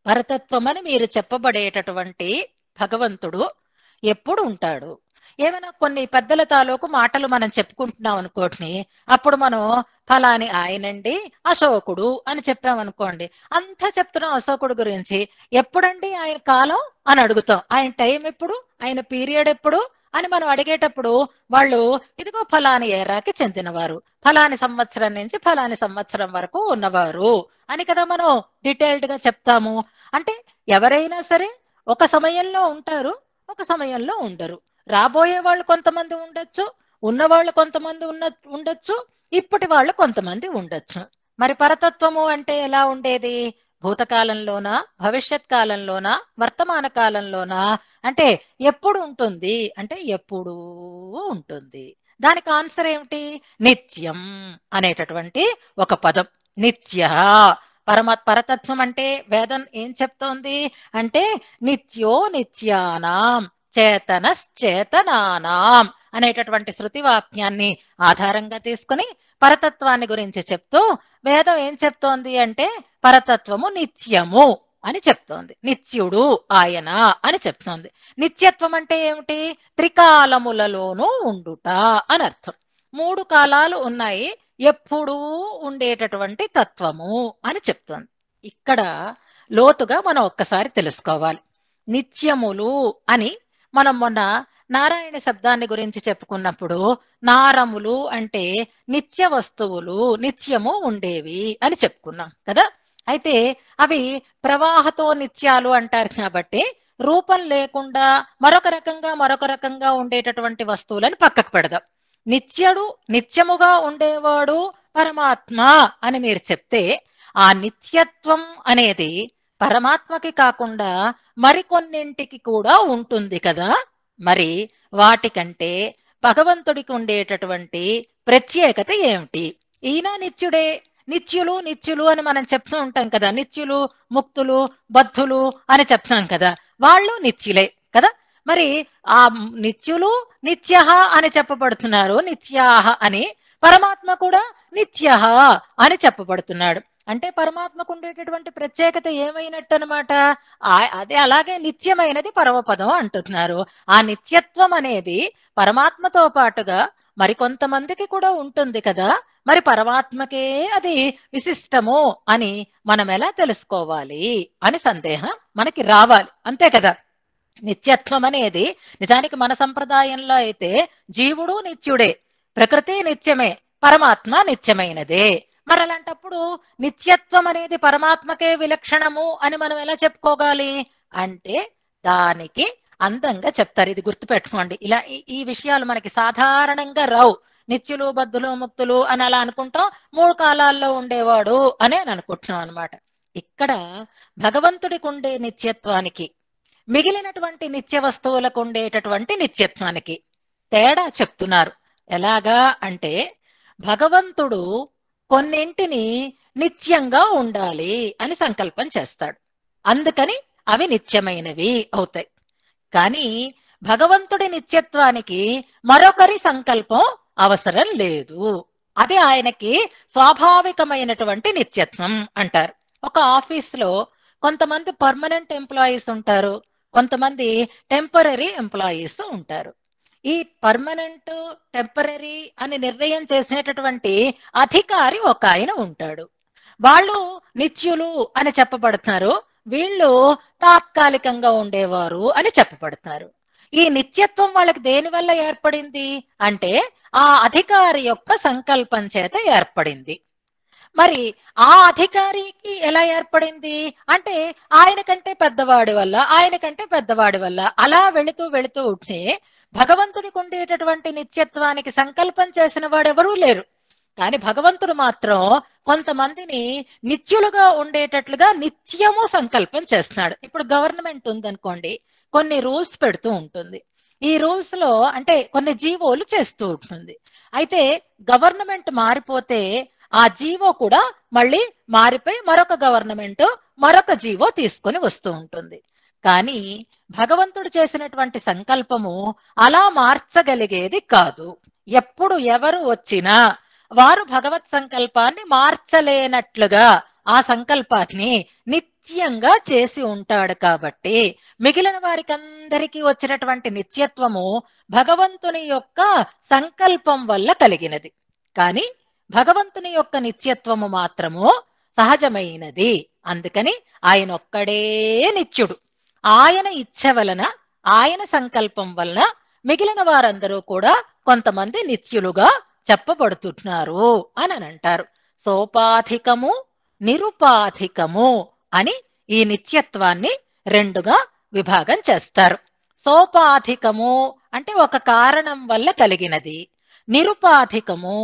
పరతత్వం అని మీరు చెప్పబడేటటువంటి భగవంతుడు ఎప్పుడు ఉంటాడు ఏమైనా కొన్ని పెద్దల తాలూకు మాటలు మనం చెప్పుకుంటున్నాం అనుకోటి అప్పుడు మనం ఫలాని ఆయనండి అశోకుడు అని చెప్పామనుకోండి అంతా చెప్తున్నాం అశోకుడు గురించి ఎప్పుడండి ఆయన కాలం అని అడుగుతాం ఆయన టైం ఎప్పుడు ఆయన పీరియడ్ ఎప్పుడు అని మనం అడిగేటప్పుడు వాళ్ళు ఇదిగో ఫలాని ఏరాకి చెందినవారు ఫలాని సంవత్సరం నుంచి ఫలాని సంవత్సరం వరకు ఉన్నవారు అని కదా మనం డీటెయిల్డ్ గా చెప్తాము అంటే ఎవరైనా సరే ఒక సమయంలో ఉంటారు ఒక సమయంలో ఉండరు రాబోయే వాళ్ళు కొంతమంది ఉండొచ్చు ఉన్నవాళ్ళు కొంతమంది ఉన్న ఉండొచ్చు ఇప్పటి వాళ్ళు కొంతమంది ఉండొచ్చు మరి పరతత్వము అంటే ఎలా ఉండేది భూతకాలంలోనా భవిష్యత్ కాలంలోనా వర్తమాన కాలంలోనా అంటే ఎప్పుడు ఉంటుంది అంటే ఎప్పుడూ ఉంటుంది దానికి ఆన్సర్ ఏమిటి నిత్యం అనేటటువంటి ఒక పదం నిత్య పరమ పరతత్వం అంటే వేదం ఏం చెప్తోంది అంటే నిత్యో నిత్యానాం చేతనశ్చేతనానాం అనేటటువంటి శృతి వాక్యాన్ని ఆధారంగా తీసుకుని పరతత్వాన్ని గురించి చెప్తూ వేదం ఏం చెప్తోంది అంటే పరతత్వము నిత్యము అని చెప్తోంది నిత్యుడు ఆయన అని చెప్తోంది నిత్యత్వం అంటే ఏమిటి త్రికాలములలోనూ ఉండుట అని అర్థం మూడు కాలాలు ఉన్నాయి ఎప్పుడూ ఉండేటటువంటి తత్వము అని చెప్తోంది ఇక్కడ లోతుగా మనం ఒక్కసారి తెలుసుకోవాలి నిత్యములు అని మనం మొన్న నారాయణ శబ్దాన్ని గురించి చెప్పుకున్నప్పుడు నారములు అంటే నిత్య వస్తువులు నిత్యము ఉండేవి అని చెప్పుకున్నాం కదా అయితే అవి ప్రవాహతో నిత్యాలు అంటారు కాబట్టి రూపం లేకుండా మరొక రకంగా మరొక రకంగా ఉండేటటువంటి వస్తువులను పక్కకు పెడదాం నిత్యుడు నిత్యముగా ఉండేవాడు పరమాత్మ అని మీరు చెప్తే ఆ నిత్యత్వం అనేది పరమాత్మకి కాకుండా మరికొన్నింటికి కూడా ఉంటుంది కదా మరి వాటికంటే భగవంతుడికి ఉండేటటువంటి ప్రత్యేకత ఏమిటి ఈయన నిత్యుడే నిత్యులు నిత్యులు అని మనం చెప్తూ ఉంటాం కదా నిత్యులు ముక్తులు బద్ధులు అని చెప్తాం కదా వాళ్ళు నిత్యులే కదా మరి ఆ నిత్యులు నిత్య అని చెప్పబడుతున్నారు నిత్యాహ అని పరమాత్మ కూడా నిత్య అని చెప్పబడుతున్నాడు అంటే పరమాత్మకు ఉండేటటువంటి ప్రత్యేకత ఏమైనట్టు అనమాట అది అలాగే నిత్యమైనది పరమపదం అంటున్నారు ఆ నిత్యత్వం అనేది పరమాత్మతో పాటుగా మరి కొంతమందికి కూడా ఉంటుంది కదా మరి పరమాత్మకే అది విశిష్టము అని మనం ఎలా తెలుసుకోవాలి అని సందేహం మనకి రావాలి అంతే కదా నిత్యత్వం అనేది నిజానికి మన సంప్రదాయంలో అయితే జీవుడు నిత్యుడే ప్రకృతి నిత్యమే పరమాత్మ నిత్యమైనదే మరి అలాంటప్పుడు నిత్యత్వం అనేది పరమాత్మకే విలక్షణము అని మనం ఎలా చెప్పుకోవాలి అంటే దానికి అందంగా చెప్తారు ఇది గుర్తుపెట్టుకోండి ఇలా ఈ విషయాలు మనకి సాధారణంగా రావు నిత్యులు బద్దులు ముక్తులు అని అలా అనుకుంటాం మూడు కాలాల్లో ఉండేవాడు అనే అనుకుంటున్నాం అనమాట ఇక్కడ భగవంతుడికి ఉండే నిత్యత్వానికి మిగిలినటువంటి నిత్య వస్తువులకు ఉండేటటువంటి నిత్యత్వానికి తేడా చెప్తున్నారు ఎలాగా అంటే భగవంతుడు కొన్నింటిని నిత్యంగా ఉండాలి అని సంకల్పం చేస్తాడు అందుకని అవి నిత్యమైనవి అవుతాయి కానీ భగవంతుడి నిత్యత్వానికి మరొకరి సంకల్పం అవసరం లేదు అది ఆయనకి స్వాభావికమైనటువంటి నిత్యత్వం అంటారు ఒక ఆఫీస్ లో కొంతమంది పర్మనెంట్ ఎంప్లాయీస్ ఉంటారు కొంతమంది టెంపరీ ఎంప్లాయీస్ ఉంటారు ఈ పర్మనెంట్ టెంపరీ అని నిర్ణయం చేసినటువంటి అధికారి ఒక ఆయన ఉంటాడు వాళ్ళు నిత్యులు అని చెప్పబడుతున్నారు వీళ్ళు తాత్కాలికంగా ఉండేవారు అని చెప్పబడుతున్నారు ఈ నిత్యత్వం వాళ్ళకి దేని వల్ల ఏర్పడింది అంటే ఆ అధికారి యొక్క సంకల్పం చేత ఏర్పడింది మరి ఆ అధికారికి ఎలా ఏర్పడింది అంటే ఆయన కంటే పెద్దవాడి వల్ల ఆయన కంటే పెద్దవాడి వల్ల అలా వెళుతూ వెళుతూ ఉంటే భగవంతుడికి ఉండేటటువంటి నిత్యత్వానికి సంకల్పం చేసిన వాడెవరూ లేరు కానీ భగవంతుడు మాత్రం కొంతమందిని నిత్యులుగా ఉండేటట్లుగా నిత్యము సంకల్పం చేస్తున్నాడు ఇప్పుడు గవర్నమెంట్ ఉందనుకోండి కొన్ని రూల్స్ పెడుతూ ఉంటుంది ఈ రూల్స్ లో అంటే కొన్ని జీవోలు చేస్తూ ఉంటుంది అయితే గవర్నమెంట్ మారిపోతే ఆ జీవో కూడా మళ్ళీ మారిపోయి మరొక గవర్నమెంట్ మరొక జీవో తీసుకొని వస్తూ ఉంటుంది కానీ భగవంతుడు చేసినటువంటి సంకల్పము అలా మార్చగలిగేది కాదు ఎప్పుడు ఎవరు వచ్చినా వారు భగవత్ సంకల్పాన్ని మార్చలేనట్లుగా ఆ సంకల్పాన్ని నిత్యంగా చేసి ఉంటాడు కాబట్టి మిగిలిన వారికి అందరికీ వచ్చినటువంటి నిత్యత్వము భగవంతుని యొక్క సంకల్పం వల్ల కలిగినది కాని భగవంతుని యొక్క నిత్యత్వము మాత్రము సహజమైనది అందుకని ఆయన ఒక్కడే నిత్యుడు ఆయన ఇచ్చ వలన ఆయన సంకల్పం వలన మిగిలిన వారందరూ కూడా కొంతమంది నిత్యులుగా చెప్పబడుతున్నారు అని అంటారు సోపాధికము నిరుపాధికము అని ఈ నిత్యత్వాన్ని రెండుగా విభాగం చేస్తారు సోపాధికము అంటే ఒక కారణం వల్ల కలిగినది నిరుపాధికము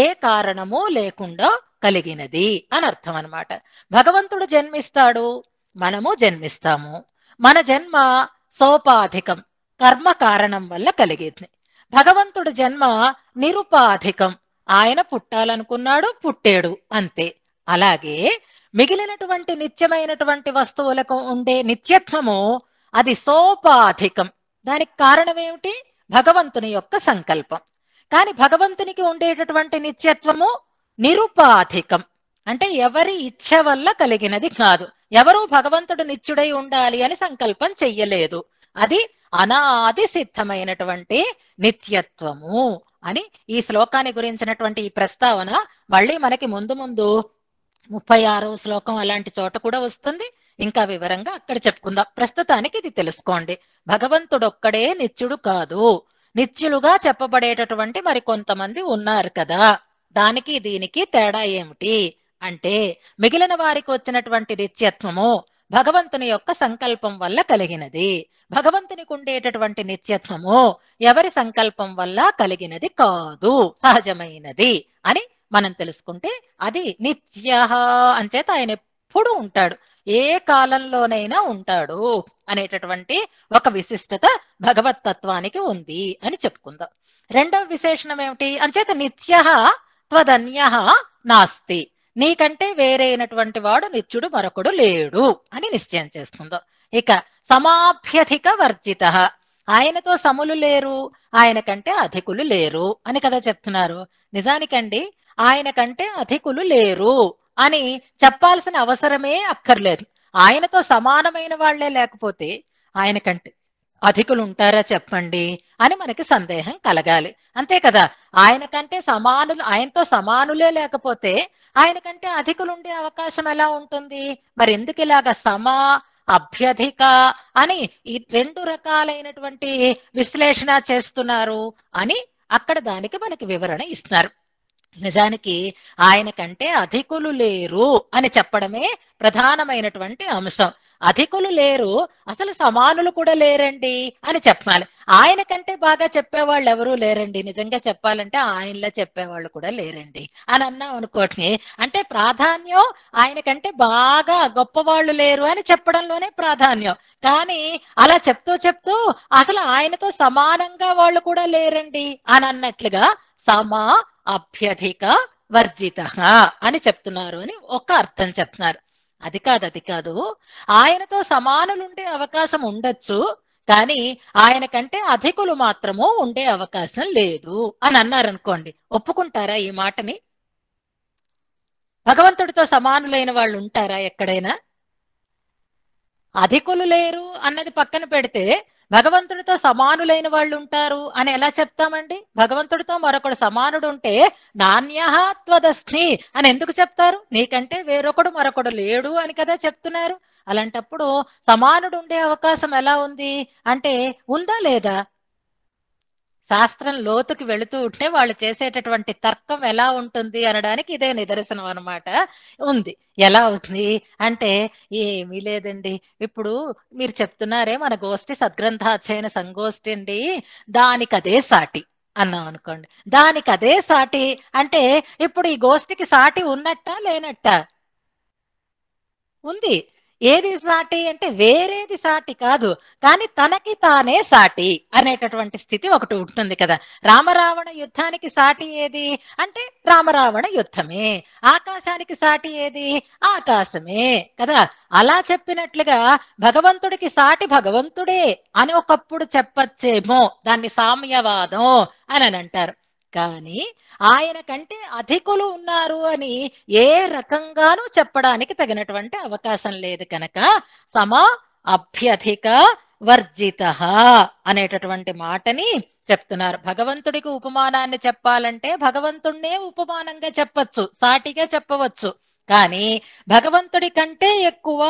ఏ కారణము లేకుండా కలిగినది అని అర్థం అనమాట భగవంతుడు జన్మిస్తాడు మనము జన్మిస్తాము మన జన్మ సోపాధికం కర్మ కారణం వల్ల కలిగేది భగవంతుడి జన్మ నిరుపాధికం ఆయన పుట్టాలనుకున్నాడు పుట్టాడు అంతే అలాగే మిగిలినటువంటి నిత్యమైనటువంటి వస్తువులకు ఉండే నిత్యత్వము అది సోపాధికం దానికి కారణం ఏమిటి భగవంతుని యొక్క సంకల్పం కాని భగవంతునికి ఉండేటటువంటి నిత్యత్వము నిరుపాధికం అంటే ఎవరి ఇచ్ఛ వల్ల కలిగినది కాదు ఎవరు భగవంతుడు నిత్యుడై ఉండాలి అని సంకల్పం చెయ్యలేదు అది అనాది సిద్ధమైనటువంటి నిత్యత్వము అని ఈ శ్లోకాన్ని గురించినటువంటి ఈ ప్రస్తావన మళ్ళీ మనకి ముందు ముందు ముప్పై ఆరో శ్లోకం అలాంటి చోట కూడా వస్తుంది ఇంకా వివరంగా అక్కడ చెప్పుకుందాం ప్రస్తుతానికి ఇది తెలుసుకోండి భగవంతుడు ఒక్కడే నిత్యుడు కాదు నిత్యులుగా చెప్పబడేటటువంటి మరి కొంతమంది ఉన్నారు కదా దానికి దీనికి తేడా ఏమిటి అంటే మిగిలిన వారికి వచ్చినటువంటి నిత్యత్వము భగవంతుని యొక్క సంకల్పం వల్ల కలిగినది భగవంతునికి ఉండేటటువంటి నిత్యత్వము ఎవరి సంకల్పం వల్ల కలిగినది కాదు సహజమైనది అని మనం తెలుసుకుంటే అది నిత్య అంచేత ఆయన ఎప్పుడు ఉంటాడు ఏ కాలంలోనైనా ఉంటాడు అనేటటువంటి ఒక విశిష్టత భగవత్ తత్వానికి ఉంది అని చెప్పుకుందాం రెండవ విశేషణం ఏమిటి అంచేత నిత్య త్వదన్య నాస్తి నీకంటే వేరైనటువంటి వాడు నిత్యుడు మరొకడు లేడు అని నిశ్చయం చేస్తుందో ఇక సమాభ్యధిక వర్జిత ఆయనతో సములు లేరు ఆయన కంటే అధికులు లేరు అని కదా చెప్తున్నారు నిజానికండి ఆయన కంటే అధికులు లేరు అని చెప్పాల్సిన అవసరమే అక్కర్లేదు ఆయనతో సమానమైన వాళ్లే లేకపోతే ఆయన కంటే అధికులు ఉంటారా చెప్పండి అని మనకి సందేహం కలగాలి అంతే కదా ఆయన కంటే సమానులు ఆయనతో సమానులే లేకపోతే ఆయన కంటే ఉండే అవకాశం ఎలా ఉంటుంది మరి ఎందుకు ఇలాగ సమ అభ్యధిక అని ఈ రెండు రకాలైనటువంటి విశ్లేషణ చేస్తున్నారు అని అక్కడ దానికి మనకి వివరణ ఇస్తున్నారు నిజానికి ఆయన కంటే అధికులు లేరు అని చెప్పడమే ప్రధానమైనటువంటి అంశం అధికులు లేరు అసలు సమానులు కూడా లేరండి అని చెప్పాలి ఆయన కంటే బాగా చెప్పేవాళ్ళు ఎవరూ లేరండి నిజంగా చెప్పాలంటే ఆయనలా చెప్పేవాళ్ళు కూడా లేరండి అని అన్నాం అనుకోటి అంటే ప్రాధాన్యం ఆయన కంటే బాగా గొప్పవాళ్ళు లేరు అని చెప్పడంలోనే ప్రాధాన్యం కానీ అలా చెప్తూ చెప్తూ అసలు ఆయనతో సమానంగా వాళ్ళు కూడా లేరండి అని అన్నట్లుగా సమా అభ్యధిక వర్జిత అని చెప్తున్నారు అని ఒక అర్థం చెప్తున్నారు అది కాదు అది కాదు ఆయనతో సమానులుండే అవకాశం ఉండొచ్చు కానీ ఆయన కంటే అధికులు మాత్రము ఉండే అవకాశం లేదు అని అన్నారనుకోండి ఒప్పుకుంటారా ఈ మాటని భగవంతుడితో సమానులైన వాళ్ళు ఉంటారా ఎక్కడైనా అధికులు లేరు అన్నది పక్కన పెడితే భగవంతుడితో సమానులైన వాళ్ళు ఉంటారు అని ఎలా చెప్తామండి భగవంతుడితో మరొకడు సమానుడు ఉంటే నాణ్యహత్వదస్ని అని ఎందుకు చెప్తారు నీకంటే వేరొకడు మరొకడు లేడు అని కదా చెప్తున్నారు అలాంటప్పుడు సమానుడు ఉండే అవకాశం ఎలా ఉంది అంటే ఉందా లేదా శాస్త్రం లోతుకి వెళుతూ ఉంటే వాళ్ళు చేసేటటువంటి తర్కం ఎలా ఉంటుంది అనడానికి ఇదే నిదర్శనం అనమాట ఉంది ఎలా అవుతుంది అంటే ఏమీ లేదండి ఇప్పుడు మీరు చెప్తున్నారే మన గోష్ఠి సద్గ్రంథాధ్యయన సంగోష్ఠి అండి దానికి అదే సాటి అన్నాం అనుకోండి దానికి అదే సాటి అంటే ఇప్పుడు ఈ గోష్ఠికి సాటి ఉన్నట్ట లేనట్ట ఉంది ఏది సాటి అంటే వేరేది సాటి కాదు కానీ తనకి తానే సాటి అనేటటువంటి స్థితి ఒకటి ఉంటుంది కదా రామరావణ యుద్ధానికి సాటి ఏది అంటే రామరావణ యుద్ధమే ఆకాశానికి సాటి ఏది ఆకాశమే కదా అలా చెప్పినట్లుగా భగవంతుడికి సాటి భగవంతుడే అని ఒకప్పుడు చెప్పచ్చేమో దాన్ని సామ్యవాదం అని అంటారు కానీ ఆయన కంటే అధికులు ఉన్నారు అని ఏ రకంగానూ చెప్పడానికి తగినటువంటి అవకాశం లేదు కనుక సమ అభ్యధిక వర్జిత అనేటటువంటి మాటని చెప్తున్నారు భగవంతుడికి ఉపమానాన్ని చెప్పాలంటే భగవంతుణ్ణే ఉపమానంగా చెప్పచ్చు సాటిగా చెప్పవచ్చు కానీ భగవంతుడి కంటే ఎక్కువ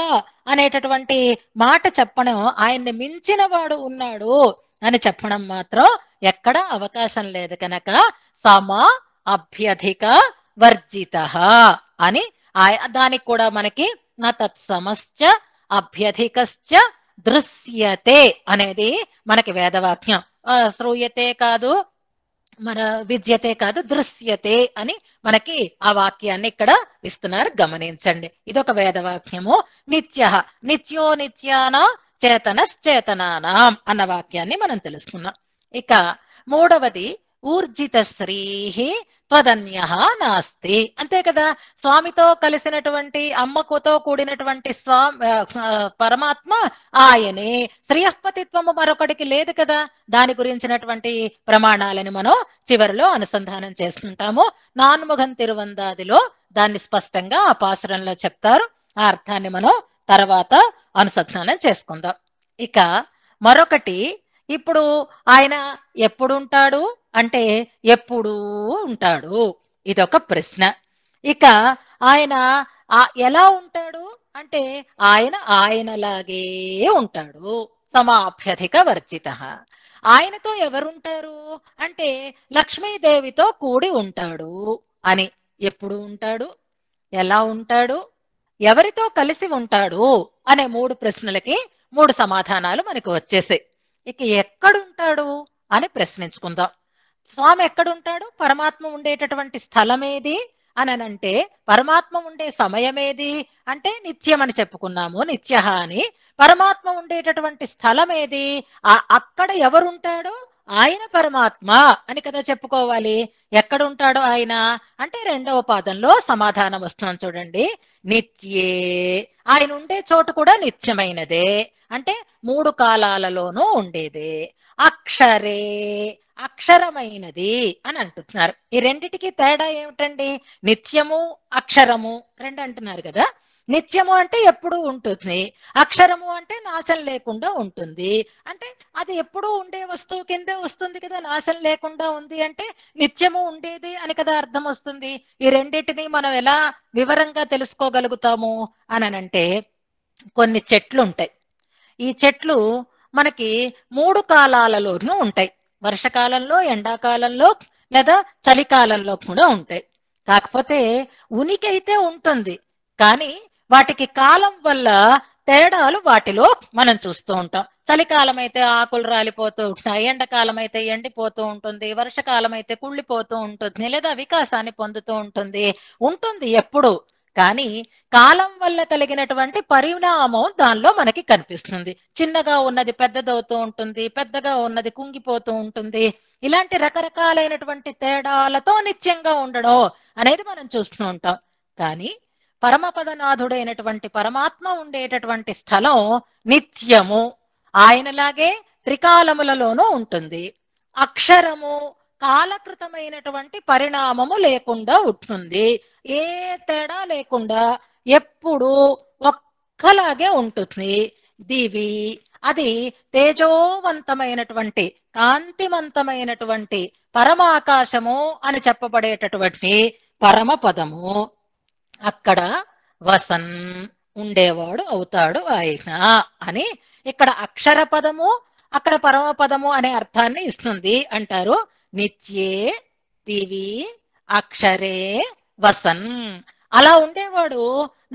అనేటటువంటి మాట చెప్పడం ఆయన్ని మించిన వాడు ఉన్నాడు అని చెప్పడం మాత్రం ఎక్కడ అవకాశం లేదు కనుక సమ అభ్యధిక వర్జిత అని దానికి కూడా మనకి నా తత్సమశ్చ అభ్యధికశ్చ దృశ్యతే అనేది మనకి వేదవాక్యం శ్రూయతే కాదు మన విద్యతే కాదు దృశ్యతే అని మనకి ఆ వాక్యాన్ని ఇక్కడ ఇస్తున్నారు గమనించండి ఇది ఒక వేదవాక్యము నిత్య నిత్యో నిత్యాన చేతనశ్చేతనా అన్న వాక్యాన్ని మనం తెలుసుకున్నాం ఇక మూడవది ఊర్జిత ఊర్జితశ్రీహి త్వదన్య నాస్తి అంతే కదా స్వామితో కలిసినటువంటి అమ్మకుతో కూడినటువంటి స్వామి పరమాత్మ ఆయనే శ్రీయపతిత్వము మరొకటికి లేదు కదా దాని గురించినటువంటి ప్రమాణాలని మనం చివరిలో అనుసంధానం చేసుకుంటాము నాన్ముఖం తిరువందాదిలో దాన్ని స్పష్టంగా ఆ పాసురంలో చెప్తారు ఆ అర్థాన్ని మనం తర్వాత అనుసంధానం చేసుకుందాం ఇక మరొకటి ఇప్పుడు ఆయన ఎప్పుడు ఉంటాడు అంటే ఎప్పుడూ ఉంటాడు ఇదొక ప్రశ్న ఇక ఆయన ఎలా ఉంటాడు అంటే ఆయన ఆయనలాగే ఉంటాడు సమాభ్యధిక వర్జిత ఆయనతో ఎవరుంటారు అంటే లక్ష్మీదేవితో కూడి ఉంటాడు అని ఎప్పుడు ఉంటాడు ఎలా ఉంటాడు ఎవరితో కలిసి ఉంటాడు అనే మూడు ప్రశ్నలకి మూడు సమాధానాలు మనకు వచ్చేసాయి ఇక ఎక్కడుంటాడు అని ప్రశ్నించుకుందాం స్వామి ఎక్కడుంటాడు పరమాత్మ ఉండేటటువంటి స్థలమేది అని అంటే పరమాత్మ ఉండే సమయమేది అంటే నిత్యం అని చెప్పుకున్నాము నిత్య అని పరమాత్మ ఉండేటటువంటి స్థలమేది ఆ అక్కడ ఎవరుంటాడో ఆయన పరమాత్మ అని కదా చెప్పుకోవాలి ఉంటాడు ఆయన అంటే రెండవ పాదంలో సమాధానం వస్తున్నాను చూడండి నిత్యే ఆయన ఉండే చోటు కూడా నిత్యమైనదే అంటే మూడు కాలాలలోనూ ఉండేదే అక్షరే అక్షరమైనది అని అంటున్నారు ఈ రెండిటికి తేడా ఏమిటండి నిత్యము అక్షరము రెండు అంటున్నారు కదా నిత్యము అంటే ఎప్పుడూ ఉంటుంది అక్షరము అంటే నాశం లేకుండా ఉంటుంది అంటే అది ఎప్పుడూ ఉండే వస్తువు కిందే వస్తుంది కదా నాశం లేకుండా ఉంది అంటే నిత్యము ఉండేది అని కదా అర్థం వస్తుంది ఈ రెండింటిని మనం ఎలా వివరంగా తెలుసుకోగలుగుతాము అంటే కొన్ని చెట్లు ఉంటాయి ఈ చెట్లు మనకి మూడు కాలాలలోనూ ఉంటాయి వర్షకాలంలో ఎండాకాలంలో లేదా చలికాలంలో కూడా ఉంటాయి కాకపోతే ఉనికి అయితే ఉంటుంది కానీ వాటికి కాలం వల్ల తేడాలు వాటిలో మనం చూస్తూ ఉంటాం చలికాలం అయితే ఆకులు రాలిపోతూ ఉంటాయి ఎండకాలం అయితే ఎండిపోతూ ఉంటుంది వర్షకాలం అయితే కుళ్ళిపోతూ ఉంటుంది లేదా వికాసాన్ని పొందుతూ ఉంటుంది ఉంటుంది ఎప్పుడు కానీ కాలం వల్ల కలిగినటువంటి పరిణామం దానిలో మనకి కనిపిస్తుంది చిన్నగా ఉన్నది పెద్దదవుతూ ఉంటుంది పెద్దగా ఉన్నది కుంగిపోతూ ఉంటుంది ఇలాంటి రకరకాలైనటువంటి తేడాలతో నిత్యంగా ఉండడం అనేది మనం చూస్తూ ఉంటాం కానీ పరమపదనాథుడైనటువంటి పరమాత్మ ఉండేటటువంటి స్థలం నిత్యము ఆయనలాగే త్రికాలములలోనూ ఉంటుంది అక్షరము కాలకృతమైనటువంటి పరిణామము లేకుండా ఉంటుంది ఏ తేడా లేకుండా ఎప్పుడు ఒక్కలాగే ఉంటుంది దివి అది తేజోవంతమైనటువంటి కాంతిమంతమైనటువంటి పరమాకాశము అని చెప్పబడేటటువంటి పరమపదము అక్కడ వసన్ ఉండేవాడు అవుతాడు ఆయన అని ఇక్కడ అక్షర పదము అక్కడ పరమపదము అనే అర్థాన్ని ఇస్తుంది అంటారు నిత్యే దివి అక్షరే వసన్ అలా ఉండేవాడు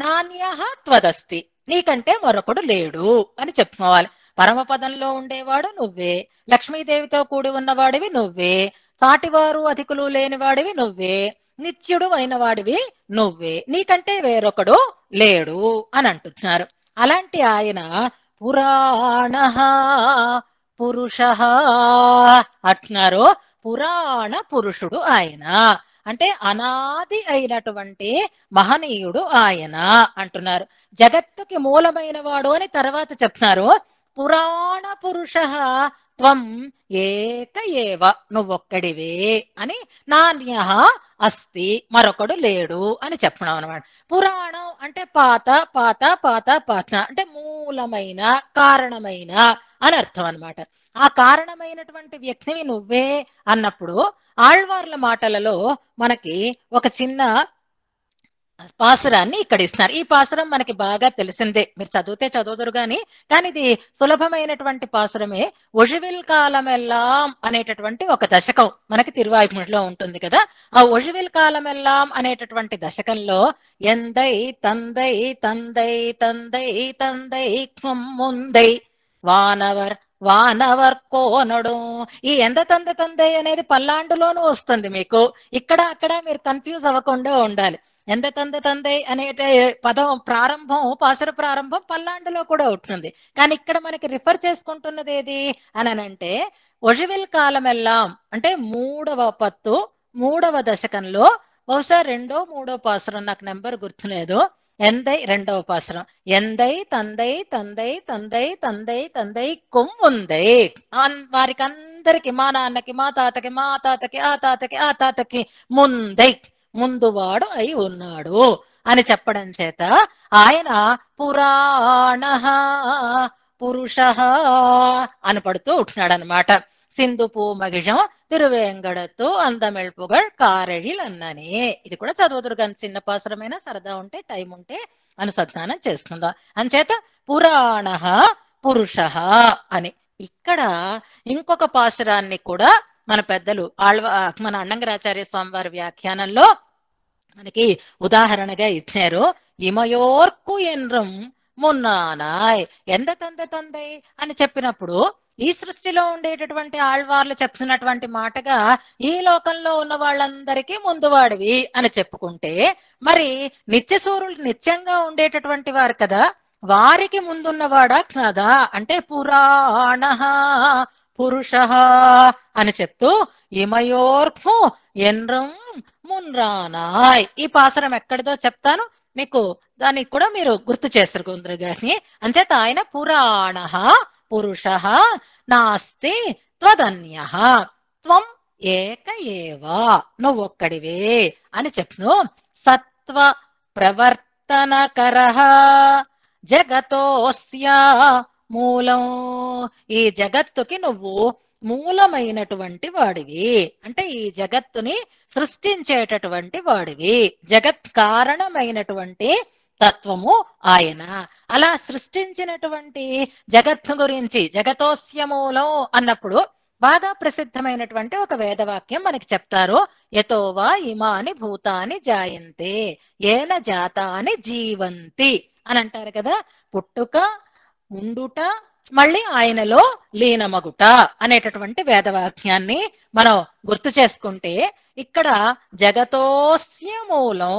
నాణ్యహ త్వదస్తి నీకంటే మరొకడు లేడు అని చెప్పుకోవాలి పరమపదంలో ఉండేవాడు నువ్వే లక్ష్మీదేవితో కూడి ఉన్నవాడివి నువ్వే సాటివారు అధికులు లేనివాడివి నువ్వే నిత్యుడు అయినవాడివి నువ్వే నీకంటే వేరొకడు లేడు అని అంటున్నారు అలాంటి ఆయన పురాణ పురుష అంటున్నారు పురాణ పురుషుడు ఆయన అంటే అనాది అయినటువంటి మహనీయుడు ఆయన అంటున్నారు జగత్తుకి మూలమైన వాడు అని తర్వాత చెప్తున్నారు పురాణ పురుష త్వం ఏక ఏవ నువ్వొక్కడివే అని నాణ్య అస్తి మరొకడు లేడు అని చెప్పడం అనమాట పురాణం అంటే పాత పాత పాత పాత అంటే మూలమైన కారణమైన అని అర్థం అనమాట ఆ కారణమైనటువంటి వ్యక్తివి నువ్వే అన్నప్పుడు ఆళ్వార్ల మాటలలో మనకి ఒక చిన్న పాసురాన్ని ఇక్కడ ఇస్తున్నారు ఈ పాసురం మనకి బాగా తెలిసిందే మీరు చదివితే చదువుతురు గాని కానీ ఇది సులభమైనటువంటి పాసురమే ఒజువిల్ కాలమెల్లాం అనేటటువంటి ఒక దశకం మనకి తిరువాయిపులో ఉంటుంది కదా ఆ ఒజువిల్ కాలమెల్లాం అనేటటువంటి దశకంలో ఎందై తందై తందై తందై తందై ముందై వానవర్ వానవర్ కోనడు ఈ ఎంత తంద తందై అనేది పల్లాండులోనూ వస్తుంది మీకు ఇక్కడ అక్కడ మీరు కన్ఫ్యూజ్ అవ్వకుండా ఉండాలి ఎంత తంద తందై అనే పదం ప్రారంభం పాసుర ప్రారంభం పల్లాండులో కూడా అవుతుంది కానీ ఇక్కడ మనకి రిఫర్ చేసుకుంటున్నది ఏది అని అంటే కాలం కాలమెల్లాం అంటే మూడవ పత్తు మూడవ దశకంలో బహుశా రెండో మూడో పాసరం నాకు నెంబర్ గుర్తులేదు ఎందై రెండవ పాసురం ఎందై తందై తందై తందై తందై తందై కొమ్ముందై వారికి అందరికి మా నాన్నకి మా తాతకి మా తాతకి ఆ తాతకి ఆ తాతకి ముందై ముందువాడు అయి ఉన్నాడు అని చెప్పడం చేత ఆయన పురాణ పురుష అని పడుతూ ఉంటున్నాడు అనమాట పూ మహిషం తిరువేంగడతో అందమెల్పుగల్ కారెళిల్ అన్నని ఇది కూడా చదువుతురు కానీ చిన్నపాసరమైన సరదా ఉంటే టైం ఉంటే అనుసంధానం చేసుకుందాం అనిచేత పురాణ పురుష అని ఇక్కడ ఇంకొక పాశురాన్ని కూడా మన పెద్దలు ఆళ్వ మన అన్నంగరాచార్య స్వామి వారి వ్యాఖ్యానంలో మనకి ఉదాహరణగా ఇచ్చారు ఇమయోర్కు ఎన్రం మున్నానాయ్ ఎంత తంద తందై అని చెప్పినప్పుడు ఈ సృష్టిలో ఉండేటటువంటి ఆళ్వార్లు చెప్తున్నటువంటి మాటగా ఈ లోకంలో ఉన్న వాళ్ళందరికీ ముందువాడివి అని చెప్పుకుంటే మరి నిత్య సూర్యులు నిత్యంగా ఉండేటటువంటి వారు కదా వారికి ముందున్నవాడా కదా అంటే పురాణ పురుష అని చెప్తూ ఇమయోర్ఫు ఎన్రం మున్రానాయ్ ఈ పాసరం ఎక్కడిదో చెప్తాను మీకు దానికి కూడా మీరు గుర్తు చేస్తారు గుంద్ర గారిని అంచేత ఆయన పురాణ పురుష నాస్తి త్వదన్య త్వం ఏక ఏవా నువ్వొక్కడివే అని చెప్ను సత్వ ప్రవర్తనకర జగతోస్య మూలం ఈ జగత్తుకి నువ్వు మూలమైనటువంటి వాడివి అంటే ఈ జగత్తుని సృష్టించేటటువంటి వాడివి జగత్ కారణమైనటువంటి తత్వము ఆయన అలా సృష్టించినటువంటి జగత్తు గురించి జగతోస్య మూలం అన్నప్పుడు బాగా ప్రసిద్ధమైనటువంటి ఒక వేదవాక్యం మనకి చెప్తారు యతోవా ఇమాని భూతాని జాయంతే ఏన జాతాని జీవంతి అని అంటారు కదా పుట్టుక ఉండుట మళ్ళీ ఆయనలో లీనమగుట అనేటటువంటి వేదవాక్యాన్ని మనం గుర్తు చేసుకుంటే ఇక్కడ జగతోస్య మూలం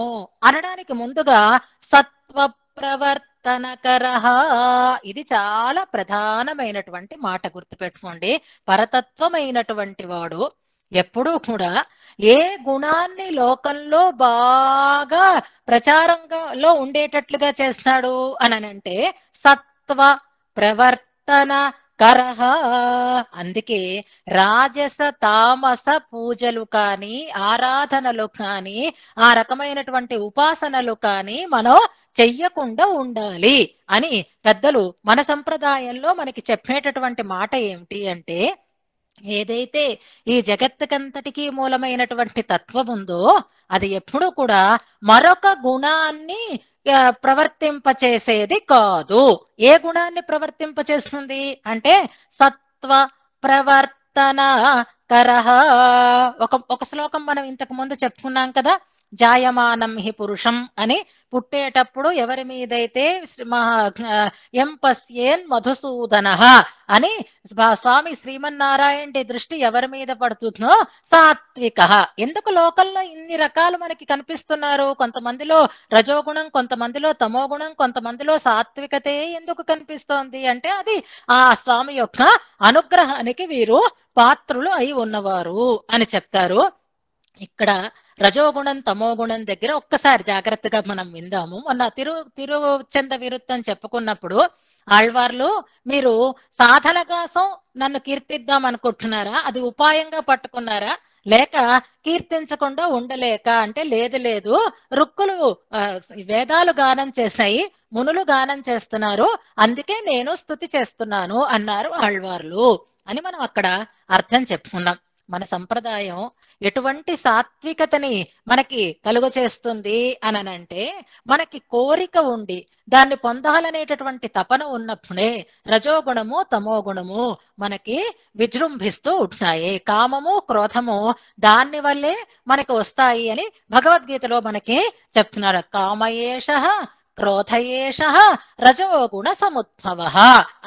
అనడానికి ముందుగా సత్వ ప్రవర్తనకర ఇది చాలా ప్రధానమైనటువంటి మాట గుర్తుపెట్టుకోండి పరతత్వమైనటువంటి వాడు ఎప్పుడూ కూడా ఏ గుణాన్ని లోకంలో బాగా ప్రచారంగా లో ఉండేటట్లుగా చేస్తాడు అని అంటే సత్ సత్వ ప్రవర్తన కరహ అందుకే రాజస తామస పూజలు కానీ ఆరాధనలు కానీ ఆ రకమైనటువంటి ఉపాసనలు కానీ మనం చెయ్యకుండా ఉండాలి అని పెద్దలు మన సంప్రదాయంలో మనకి చెప్పేటటువంటి మాట ఏమిటి అంటే ఏదైతే ఈ జగత్తుకంతటికీ మూలమైనటువంటి తత్వం ఉందో అది ఎప్పుడూ కూడా మరొక గుణాన్ని ప్రవర్తింపచేసేది కాదు ఏ గుణాన్ని ప్రవర్తింపచేస్తుంది అంటే సత్వ ప్రవర్తన కరహ ఒక ఒక శ్లోకం మనం ఇంతకు ముందు చెప్పుకున్నాం కదా జాయమానం హి పురుషం అని పుట్టేటప్పుడు ఎవరి మీదైతే ఎం పస్యేన్ మధుసూదన అని స్వామి శ్రీమన్నారాయణ దృష్టి ఎవరి మీద పడుతుందో సాత్విక ఎందుకు లోకల్లో ఇన్ని రకాలు మనకి కనిపిస్తున్నారు కొంతమందిలో రజోగుణం కొంతమందిలో తమోగుణం కొంతమందిలో సాత్వికతే ఎందుకు కనిపిస్తోంది అంటే అది ఆ స్వామి యొక్క అనుగ్రహానికి వీరు పాత్రులు అయి ఉన్నవారు అని చెప్తారు ఇక్కడ రజోగుణం తమోగుణం దగ్గర ఒక్కసారి జాగ్రత్తగా మనం విందాము మొన్న తిరు తిరుచంద విరుద్ధం చెప్పుకున్నప్పుడు ఆళ్వార్లు మీరు సాధన కోసం నన్ను కీర్తిద్దాం అనుకుంటున్నారా అది ఉపాయంగా పట్టుకున్నారా లేక కీర్తించకుండా ఉండలేక అంటే లేదు లేదు రుక్కులు వేదాలు గానం చేశాయి మునులు గానం చేస్తున్నారు అందుకే నేను స్థుతి చేస్తున్నాను అన్నారు ఆళ్వార్లు అని మనం అక్కడ అర్థం చెప్పుకున్నాం మన సంప్రదాయం ఎటువంటి సాత్వికతని మనకి కలుగ చేస్తుంది అనంటే మనకి కోరిక ఉండి దాన్ని పొందాలనేటటువంటి తపన ఉన్నప్పుడే రజోగుణము తమో గుణము మనకి విజృంభిస్తూ ఉంటున్నాయి కామము క్రోధము దాన్ని వల్లే మనకి వస్తాయి అని భగవద్గీతలో మనకి చెప్తున్నారు కామయేష క్రోధయేష రజోగుణ సముద్భవ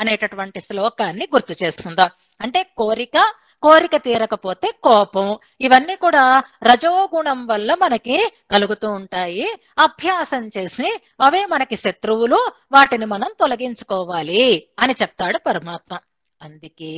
అనేటటువంటి శ్లోకాన్ని గుర్తు చేసుకుందాం అంటే కోరిక కోరిక తీరకపోతే కోపం ఇవన్నీ కూడా రజోగుణం వల్ల మనకి కలుగుతూ ఉంటాయి అభ్యాసం చేసి అవే మనకి శత్రువులు వాటిని మనం తొలగించుకోవాలి అని చెప్తాడు పరమాత్మ అందుకే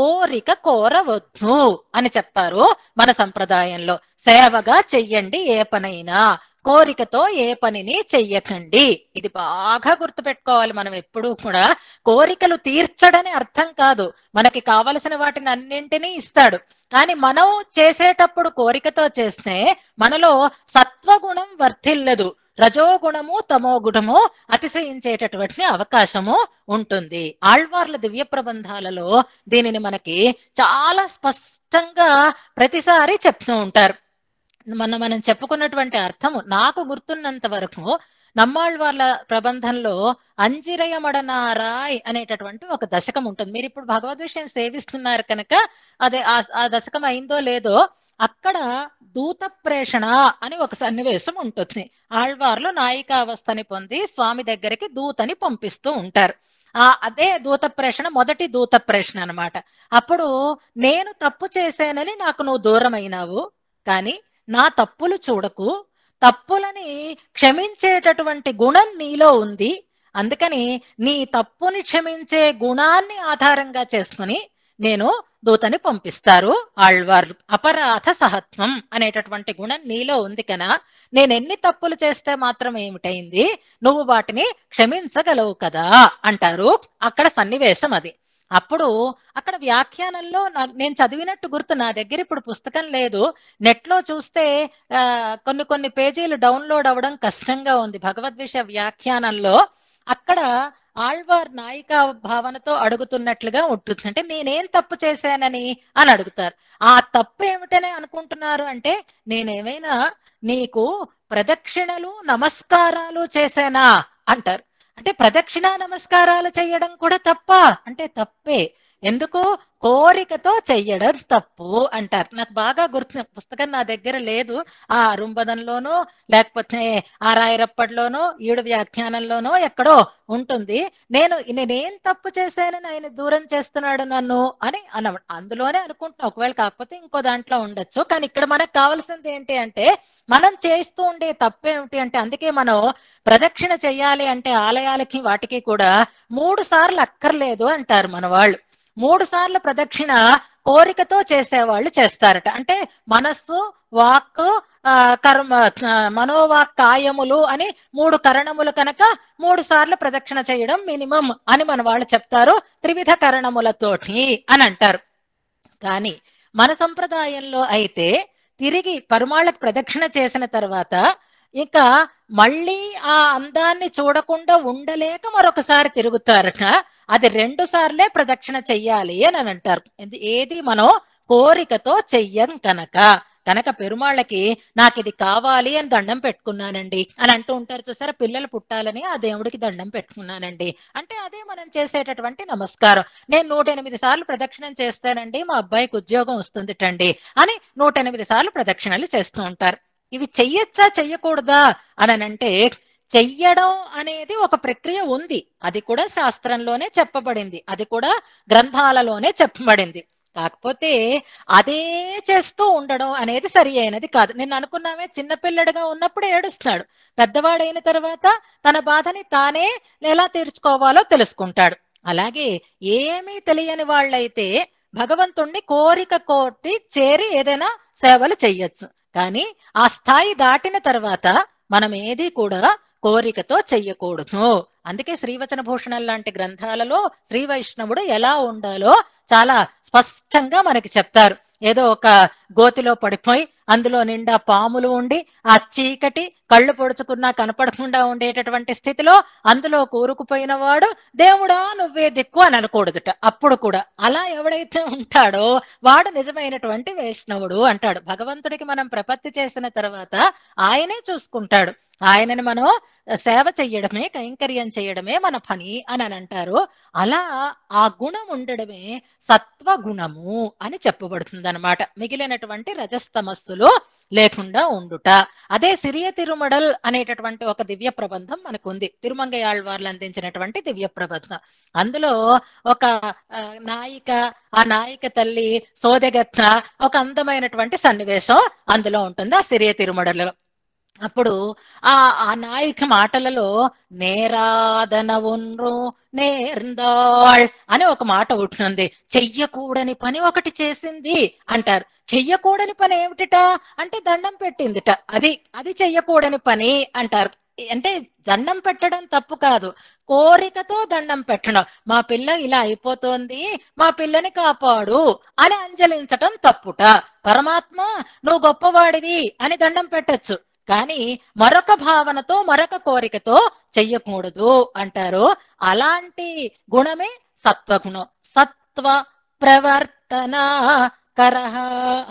కోరిక కోరవద్దు అని చెప్తారు మన సంప్రదాయంలో సేవగా చెయ్యండి ఏ పనైనా కోరికతో ఏ పనిని చెయ్యకండి ఇది బాగా గుర్తుపెట్టుకోవాలి మనం ఎప్పుడూ కూడా కోరికలు తీర్చడని అర్థం కాదు మనకి కావలసిన వాటిని అన్నింటినీ ఇస్తాడు కానీ మనం చేసేటప్పుడు కోరికతో చేస్తే మనలో సత్వగుణం వర్ధిల్లదు రజోగుణము తమో గుణము అతిశయించేటటువంటి అవకాశము ఉంటుంది ఆళ్వార్ల దివ్య ప్రబంధాలలో దీనిని మనకి చాలా స్పష్టంగా ప్రతిసారి చెప్తూ ఉంటారు మన మనం చెప్పుకున్నటువంటి అర్థము నాకు గుర్తున్నంత వరకు నమ్మాళ్వార్ల ప్రబంధంలో అంజిరయమడనారాయ్ అనేటటువంటి ఒక దశకం ఉంటుంది మీరు ఇప్పుడు భగవద్ విషయం సేవిస్తున్నారు కనుక అదే ఆ దశకం అయిందో లేదో అక్కడ దూత ప్రేషణ అని ఒక సన్నివేశం ఉంటుంది ఆళ్వార్లు నాయికావస్థని పొంది స్వామి దగ్గరికి దూతని పంపిస్తూ ఉంటారు ఆ అదే దూత ప్రేషణ మొదటి దూత ప్రేషణ అనమాట అప్పుడు నేను తప్పు చేశానని నాకు నువ్వు దూరమైనావు కానీ నా తప్పులు చూడకు తప్పులని క్షమించేటటువంటి గుణం నీలో ఉంది అందుకని నీ తప్పుని క్షమించే గుణాన్ని ఆధారంగా చేసుకుని నేను దూతని పంపిస్తారు ఆళ్వార్ అపరాధ సహత్వం అనేటటువంటి గుణం నీలో ఉంది కదా నేను ఎన్ని తప్పులు చేస్తే మాత్రం ఏమిటైంది నువ్వు వాటిని క్షమించగలవు కదా అంటారు అక్కడ సన్నివేశం అది అప్పుడు అక్కడ వ్యాఖ్యానంలో నేను చదివినట్టు గుర్తు నా దగ్గర ఇప్పుడు పుస్తకం లేదు నెట్లో చూస్తే కొన్ని కొన్ని పేజీలు డౌన్లోడ్ అవ్వడం కష్టంగా ఉంది భగవద్విష వ్యాఖ్యానంలో అక్కడ ఆళ్వార్ నాయిక భావనతో అడుగుతున్నట్లుగా ఉంటుంది అంటే నేనేం తప్పు చేశానని అని అడుగుతారు ఆ తప్పు ఏమిటనే అనుకుంటున్నారు అంటే నేనేమైనా నీకు ప్రదక్షిణలు నమస్కారాలు చేశానా అంటారు అంటే ప్రదక్షిణా నమస్కారాలు చేయడం కూడా తప్ప అంటే తప్పే ఎందుకు కోరికతో చెయ్యడం తప్పు అంటారు నాకు బాగా గుర్తు పుస్తకం నా దగ్గర లేదు ఆ అరుంబదంలోనో లేకపోతే ఆ రాయరప్పట్లోనో ఈడు వ్యాఖ్యానంలోనో ఎక్కడో ఉంటుంది నేను నేనేం తప్పు చేశానని ఆయన దూరం చేస్తున్నాడు నన్ను అని అన అందులోనే అనుకుంటున్నా ఒకవేళ కాకపోతే ఇంకో దాంట్లో ఉండొచ్చు కానీ ఇక్కడ మనకు కావాల్సింది ఏంటి అంటే మనం చేస్తూ ఉండే తప్పేమిటి అంటే అందుకే మనం ప్రదక్షిణ చేయాలి అంటే ఆలయాలకి వాటికి కూడా మూడు సార్లు అక్కర్లేదు అంటారు మన వాళ్ళు మూడు సార్లు ప్రదక్షిణ కోరికతో చేసేవాళ్ళు చేస్తారట అంటే మనస్సు వాక్ కర్మ మనోవాక్ కాయములు అని మూడు కరణములు కనుక మూడు సార్లు ప్రదక్షిణ చేయడం మినిమం అని మన వాళ్ళు చెప్తారు త్రివిధ కరణములతోటి అని అంటారు కానీ మన సంప్రదాయంలో అయితే తిరిగి పరుమాళ్ళకి ప్రదక్షిణ చేసిన తర్వాత ఇక మళ్ళీ ఆ అందాన్ని చూడకుండా ఉండలేక మరొకసారి తిరుగుతారట అది రెండు సార్లే ప్రదక్షిణ చెయ్యాలి అని అంటారు ఏది మనం కోరికతో చెయ్యం కనుక కనుక పెరుమాళ్ళకి నాకు ఇది కావాలి అని దండం పెట్టుకున్నానండి అని అంటూ ఉంటారు చూసారా పిల్లలు పుట్టాలని ఆ దేవుడికి దండం పెట్టుకున్నానండి అంటే అదే మనం చేసేటటువంటి నమస్కారం నేను నూట ఎనిమిది సార్లు ప్రదక్షిణం చేస్తానండి మా అబ్బాయికి ఉద్యోగం వస్తుందిటండి అని నూట ఎనిమిది సార్లు ప్రదక్షిణలు చేస్తూ ఉంటారు ఇవి చెయ్యొచ్చా చెయ్యకూడదా అని అంటే చెయ్యడం అనేది ఒక ప్రక్రియ ఉంది అది కూడా శాస్త్రంలోనే చెప్పబడింది అది కూడా గ్రంథాలలోనే చెప్పబడింది కాకపోతే అదే చేస్తూ ఉండడం అనేది సరి అయినది కాదు నేను అనుకున్నామే చిన్నపిల్లడిగా ఉన్నప్పుడు ఏడుస్తున్నాడు పెద్దవాడైన తర్వాత తన బాధని తానే ఎలా తీర్చుకోవాలో తెలుసుకుంటాడు అలాగే ఏమీ తెలియని వాళ్ళైతే భగవంతుణ్ణి కోరిక కోటి చేరి ఏదైనా సేవలు చెయ్యొచ్చు కానీ ఆ స్థాయి దాటిన తర్వాత మనం ఏది కూడా కోరికతో చెయ్యకూడదు అందుకే శ్రీవచన భూషణం లాంటి గ్రంథాలలో శ్రీ వైష్ణవుడు ఎలా ఉండాలో చాలా స్పష్టంగా మనకి చెప్తారు ఏదో ఒక గోతిలో పడిపోయి అందులో నిండా పాములు ఉండి ఆ చీకటి కళ్ళు పొడుచుకున్నా కనపడకుండా ఉండేటటువంటి స్థితిలో అందులో కూరుకుపోయిన వాడు దేవుడా నువ్వే దిక్కు అని అనకూడదుట అప్పుడు కూడా అలా ఎవడైతే ఉంటాడో వాడు నిజమైనటువంటి వైష్ణవుడు అంటాడు భగవంతుడికి మనం ప్రపత్తి చేసిన తర్వాత ఆయనే చూసుకుంటాడు ఆయనని మనం సేవ చెయ్యడమే కైంకర్యం చేయడమే మన పని అని అని అంటారు అలా ఆ గుణం ఉండడమే సత్వ గుణము అని చెప్పబడుతుంది అనమాట మిగిలినటువంటి రజస్తమస్సులు లేకుండా ఉండుట అదే సిరియ తిరుమడల్ అనేటటువంటి ఒక దివ్య ప్రబంధం మనకుంది తిరుమంగయాళ్వార్లు అందించినటువంటి దివ్య ప్రబంధం అందులో ఒక నాయిక ఆ నాయిక తల్లి సోదెగత్న ఒక అందమైనటువంటి సన్నివేశం అందులో ఉంటుంది ఆ సిరియ తిరుమడలో అప్పుడు ఆ ఆ నాయక మాటలలో నేరాదనవున్రు నేర్ందాళ్ అని ఒక మాట ఉంటుంది చెయ్యకూడని పని ఒకటి చేసింది అంటారు చెయ్యకూడని పని ఏమిటిట అంటే దండం పెట్టిందిట అది అది చెయ్యకూడని పని అంటారు అంటే దండం పెట్టడం తప్పు కాదు కోరికతో దండం పెట్టడం మా పిల్ల ఇలా అయిపోతోంది మా పిల్లని కాపాడు అని అంజలించటం తప్పుట పరమాత్మ నువ్వు గొప్పవాడివి అని దండం పెట్టచ్చు కానీ మరొక భావనతో మరొక కోరికతో చెయ్యకూడదు అంటారు అలాంటి గుణమే సత్వగుణం సత్వ ప్రవర్తన కరహ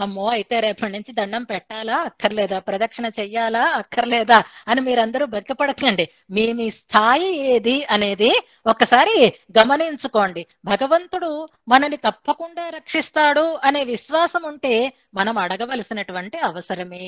అమ్మో అయితే రేపటి నుంచి దండం పెట్టాలా అక్కర్లేదా ప్రదక్షిణ చెయ్యాలా అక్కర్లేదా అని మీరందరూ బతికపడకండి మీ మీ స్థాయి ఏది అనేది ఒకసారి గమనించుకోండి భగవంతుడు మనని తప్పకుండా రక్షిస్తాడు అనే విశ్వాసం ఉంటే మనం అడగవలసినటువంటి అవసరమే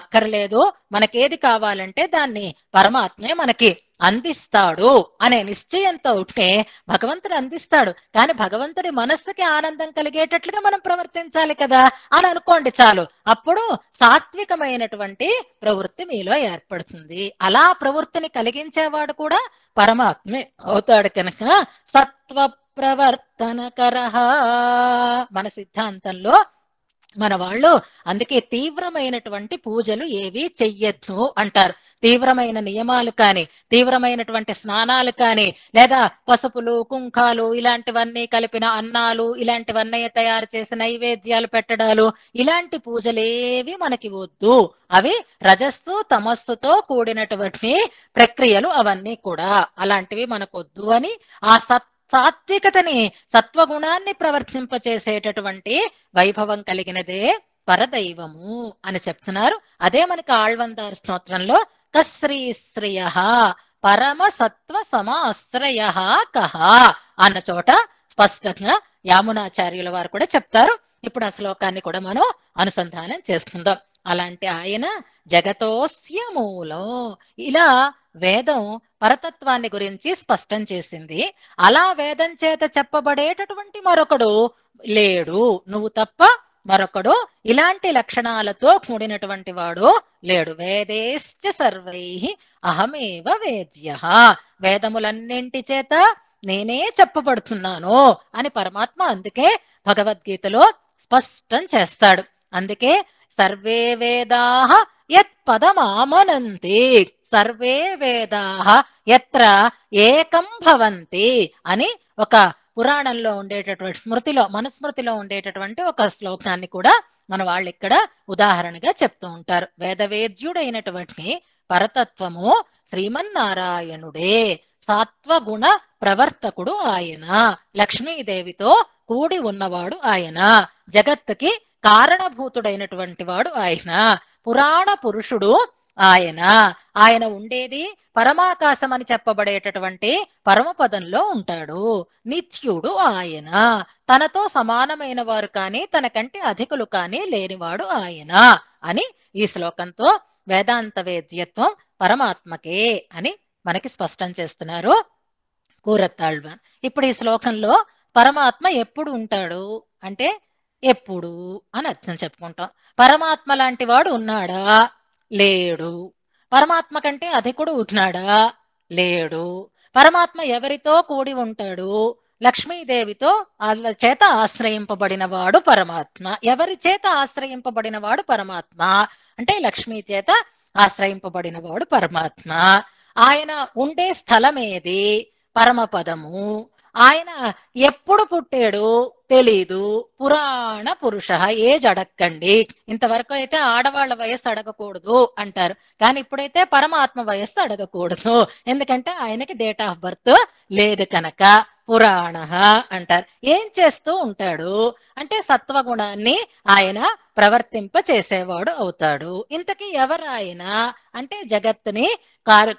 అక్కర్లేదు మనకేది కావాలంటే దాన్ని పరమాత్మే మనకి అందిస్తాడు అనే నిశ్చయంతో ఉంటే భగవంతుడు అందిస్తాడు కానీ భగవంతుడి మనస్సుకి ఆనందం కలిగేటట్లుగా మనం ప్రవర్తించాలి కదా అని అనుకోండి చాలు అప్పుడు సాత్వికమైనటువంటి ప్రవృత్తి మీలో ఏర్పడుతుంది అలా ప్రవృత్తిని కలిగించేవాడు కూడా పరమాత్మే అవుతాడు కనుక సత్వ ప్రవర్తనకర మన సిద్ధాంతంలో మన వాళ్ళు అందుకే తీవ్రమైనటువంటి పూజలు ఏవి చెయ్యొద్దు అంటారు తీవ్రమైన నియమాలు కానీ తీవ్రమైనటువంటి స్నానాలు కానీ లేదా పసుపులు కుంకాలు ఇలాంటివన్నీ కలిపిన అన్నాలు ఇలాంటివన్నీ తయారు చేసి నైవేద్యాలు పెట్టడాలు ఇలాంటి పూజలేవి మనకి వద్దు అవి రజస్సు తమస్సుతో కూడినటువంటి ప్రక్రియలు అవన్నీ కూడా అలాంటివి మనకొద్దు అని ఆ సత్ సాత్వికతని సత్వగుణాన్ని ప్రవర్తింపచేసేటటువంటి వైభవం కలిగినదే పరదైవము అని చెప్తున్నారు అదే మనకి ఆళ్వందార్ స్తోత్రంలో కశ్రీశ్రియ పరమ సత్వ సమాశ్రయ కహ అన్న చోట స్పష్టంగా యామునాచార్యుల వారు కూడా చెప్తారు ఇప్పుడు ఆ శ్లోకాన్ని కూడా మనం అనుసంధానం చేసుకుందాం అలాంటి ఆయన జగతోస్య మూలం ఇలా వేదం పరతత్వాన్ని గురించి స్పష్టం చేసింది అలా వేదం చేత చెప్పబడేటటువంటి మరొకడు లేడు నువ్వు తప్ప మరొకడు ఇలాంటి లక్షణాలతో కూడినటువంటి వాడు లేడు వేదేశ్చ సర్వై అహమేవ వేద్య వేదములన్నింటి చేత నేనే చెప్పబడుతున్నాను అని పరమాత్మ అందుకే భగవద్గీతలో స్పష్టం చేస్తాడు అందుకే సర్వే యత్ పదమామనంతి సర్వే వేదాః ఎత్ర ఏకం భవంతి అని ఒక పురాణంలో ఉండేటటువంటి స్మృతిలో మనుస్మృతిలో ఉండేటటువంటి ఒక శ్లోకాన్ని కూడా మన వాళ్ళు ఇక్కడ ఉదాహరణగా చెప్తూ ఉంటారు వేదవేద్యుడైనటువంటి పరతత్వము శ్రీమన్నారాయణుడే సాత్వగుణ ప్రవర్తకుడు ఆయన లక్ష్మీదేవితో కూడి ఉన్నవాడు ఆయన జగత్తుకి కారణభూతుడైనటువంటి వాడు ఆయన పురాణ పురుషుడు ఆయన ఆయన ఉండేది పరమాకాశం అని చెప్పబడేటటువంటి పరమపదంలో ఉంటాడు నిత్యుడు ఆయన తనతో సమానమైన వారు కానీ తనకంటే అధికులు కానీ లేనివాడు ఆయన అని ఈ శ్లోకంతో వేదాంత వేద్యత్వం పరమాత్మకే అని మనకి స్పష్టం చేస్తున్నారు కూరత్తాళ్వన్ ఇప్పుడు ఈ శ్లోకంలో పరమాత్మ ఎప్పుడు ఉంటాడు అంటే ఎప్పుడు అని అర్థం చెప్పుకుంటాం పరమాత్మ లాంటి వాడు ఉన్నాడా లేడు పరమాత్మ కంటే అధికుడు ఉన్నాడా లేడు పరమాత్మ ఎవరితో కూడి ఉంటాడు లక్ష్మీదేవితో చేత ఆశ్రయింపబడిన వాడు పరమాత్మ ఎవరి చేత ఆశ్రయింపబడిన వాడు పరమాత్మ అంటే లక్ష్మీ చేత ఆశ్రయింపబడిన వాడు పరమాత్మ ఆయన ఉండే స్థలమేది పరమపదము ఆయన ఎప్పుడు పుట్టాడు తెలీదు పురాణ పురుష ఏజ్ అడక్కండి ఇంతవరకు అయితే ఆడవాళ్ళ వయస్సు అడగకూడదు అంటారు కానీ ఇప్పుడైతే పరమాత్మ వయస్సు అడగకూడదు ఎందుకంటే ఆయనకి డేట్ ఆఫ్ బర్త్ లేదు కనుక పురాణ అంటారు ఏం చేస్తూ ఉంటాడు అంటే సత్వగుణాన్ని ఆయన ప్రవర్తింప చేసేవాడు అవుతాడు ఇంతకీ ఎవరు ఆయన అంటే జగత్తుని కారు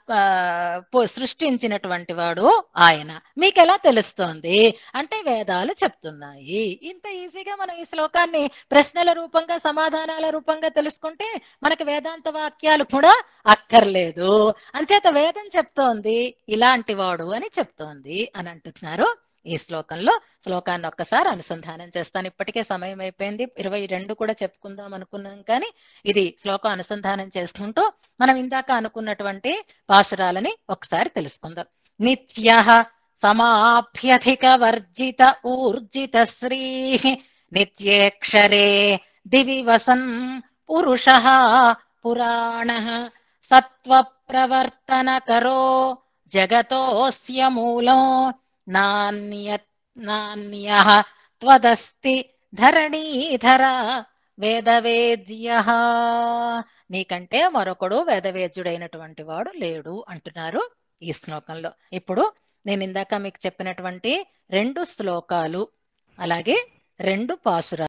సృష్టించినటువంటి వాడు ఆయన మీకు ఎలా తెలుస్తోంది అంటే వేదాలు చెప్తున్నాయి ఇంత ఈజీగా మనం ఈ శ్లోకాన్ని ప్రశ్నల రూపంగా సమాధానాల రూపంగా తెలుసుకుంటే మనకి వేదాంత వాక్యాలు కూడా అక్కర్లేదు అంచేత వేదం చెప్తోంది ఇలాంటి వాడు అని చెప్తోంది అని అంటున్నారు ఈ శ్లోకంలో శ్లోకాన్ని ఒక్కసారి అనుసంధానం చేస్తాను ఇప్పటికే సమయం అయిపోయింది ఇరవై రెండు కూడా చెప్పుకుందాం అనుకున్నాం కానీ ఇది శ్లోకం అనుసంధానం చేసుకుంటూ మనం ఇందాక అనుకున్నటువంటి పాశురాలని ఒకసారి తెలుసుకుందాం నిత్య సమాభ్యధిక వర్జిత ఊర్జిత శ్రీ నిత్యేక్షరే దివి వసన్ పురుష పురాణ సత్వ ప్రవర్తన కరో జగతోస్య మూలం త్వదస్తి ధరణీధర వేదవేద్య నీకంటే మరొకడు వేదవేద్యుడైనటువంటి వాడు లేడు అంటున్నారు ఈ శ్లోకంలో ఇప్పుడు నేను ఇందాక మీకు చెప్పినటువంటి రెండు శ్లోకాలు అలాగే రెండు పాసురాలు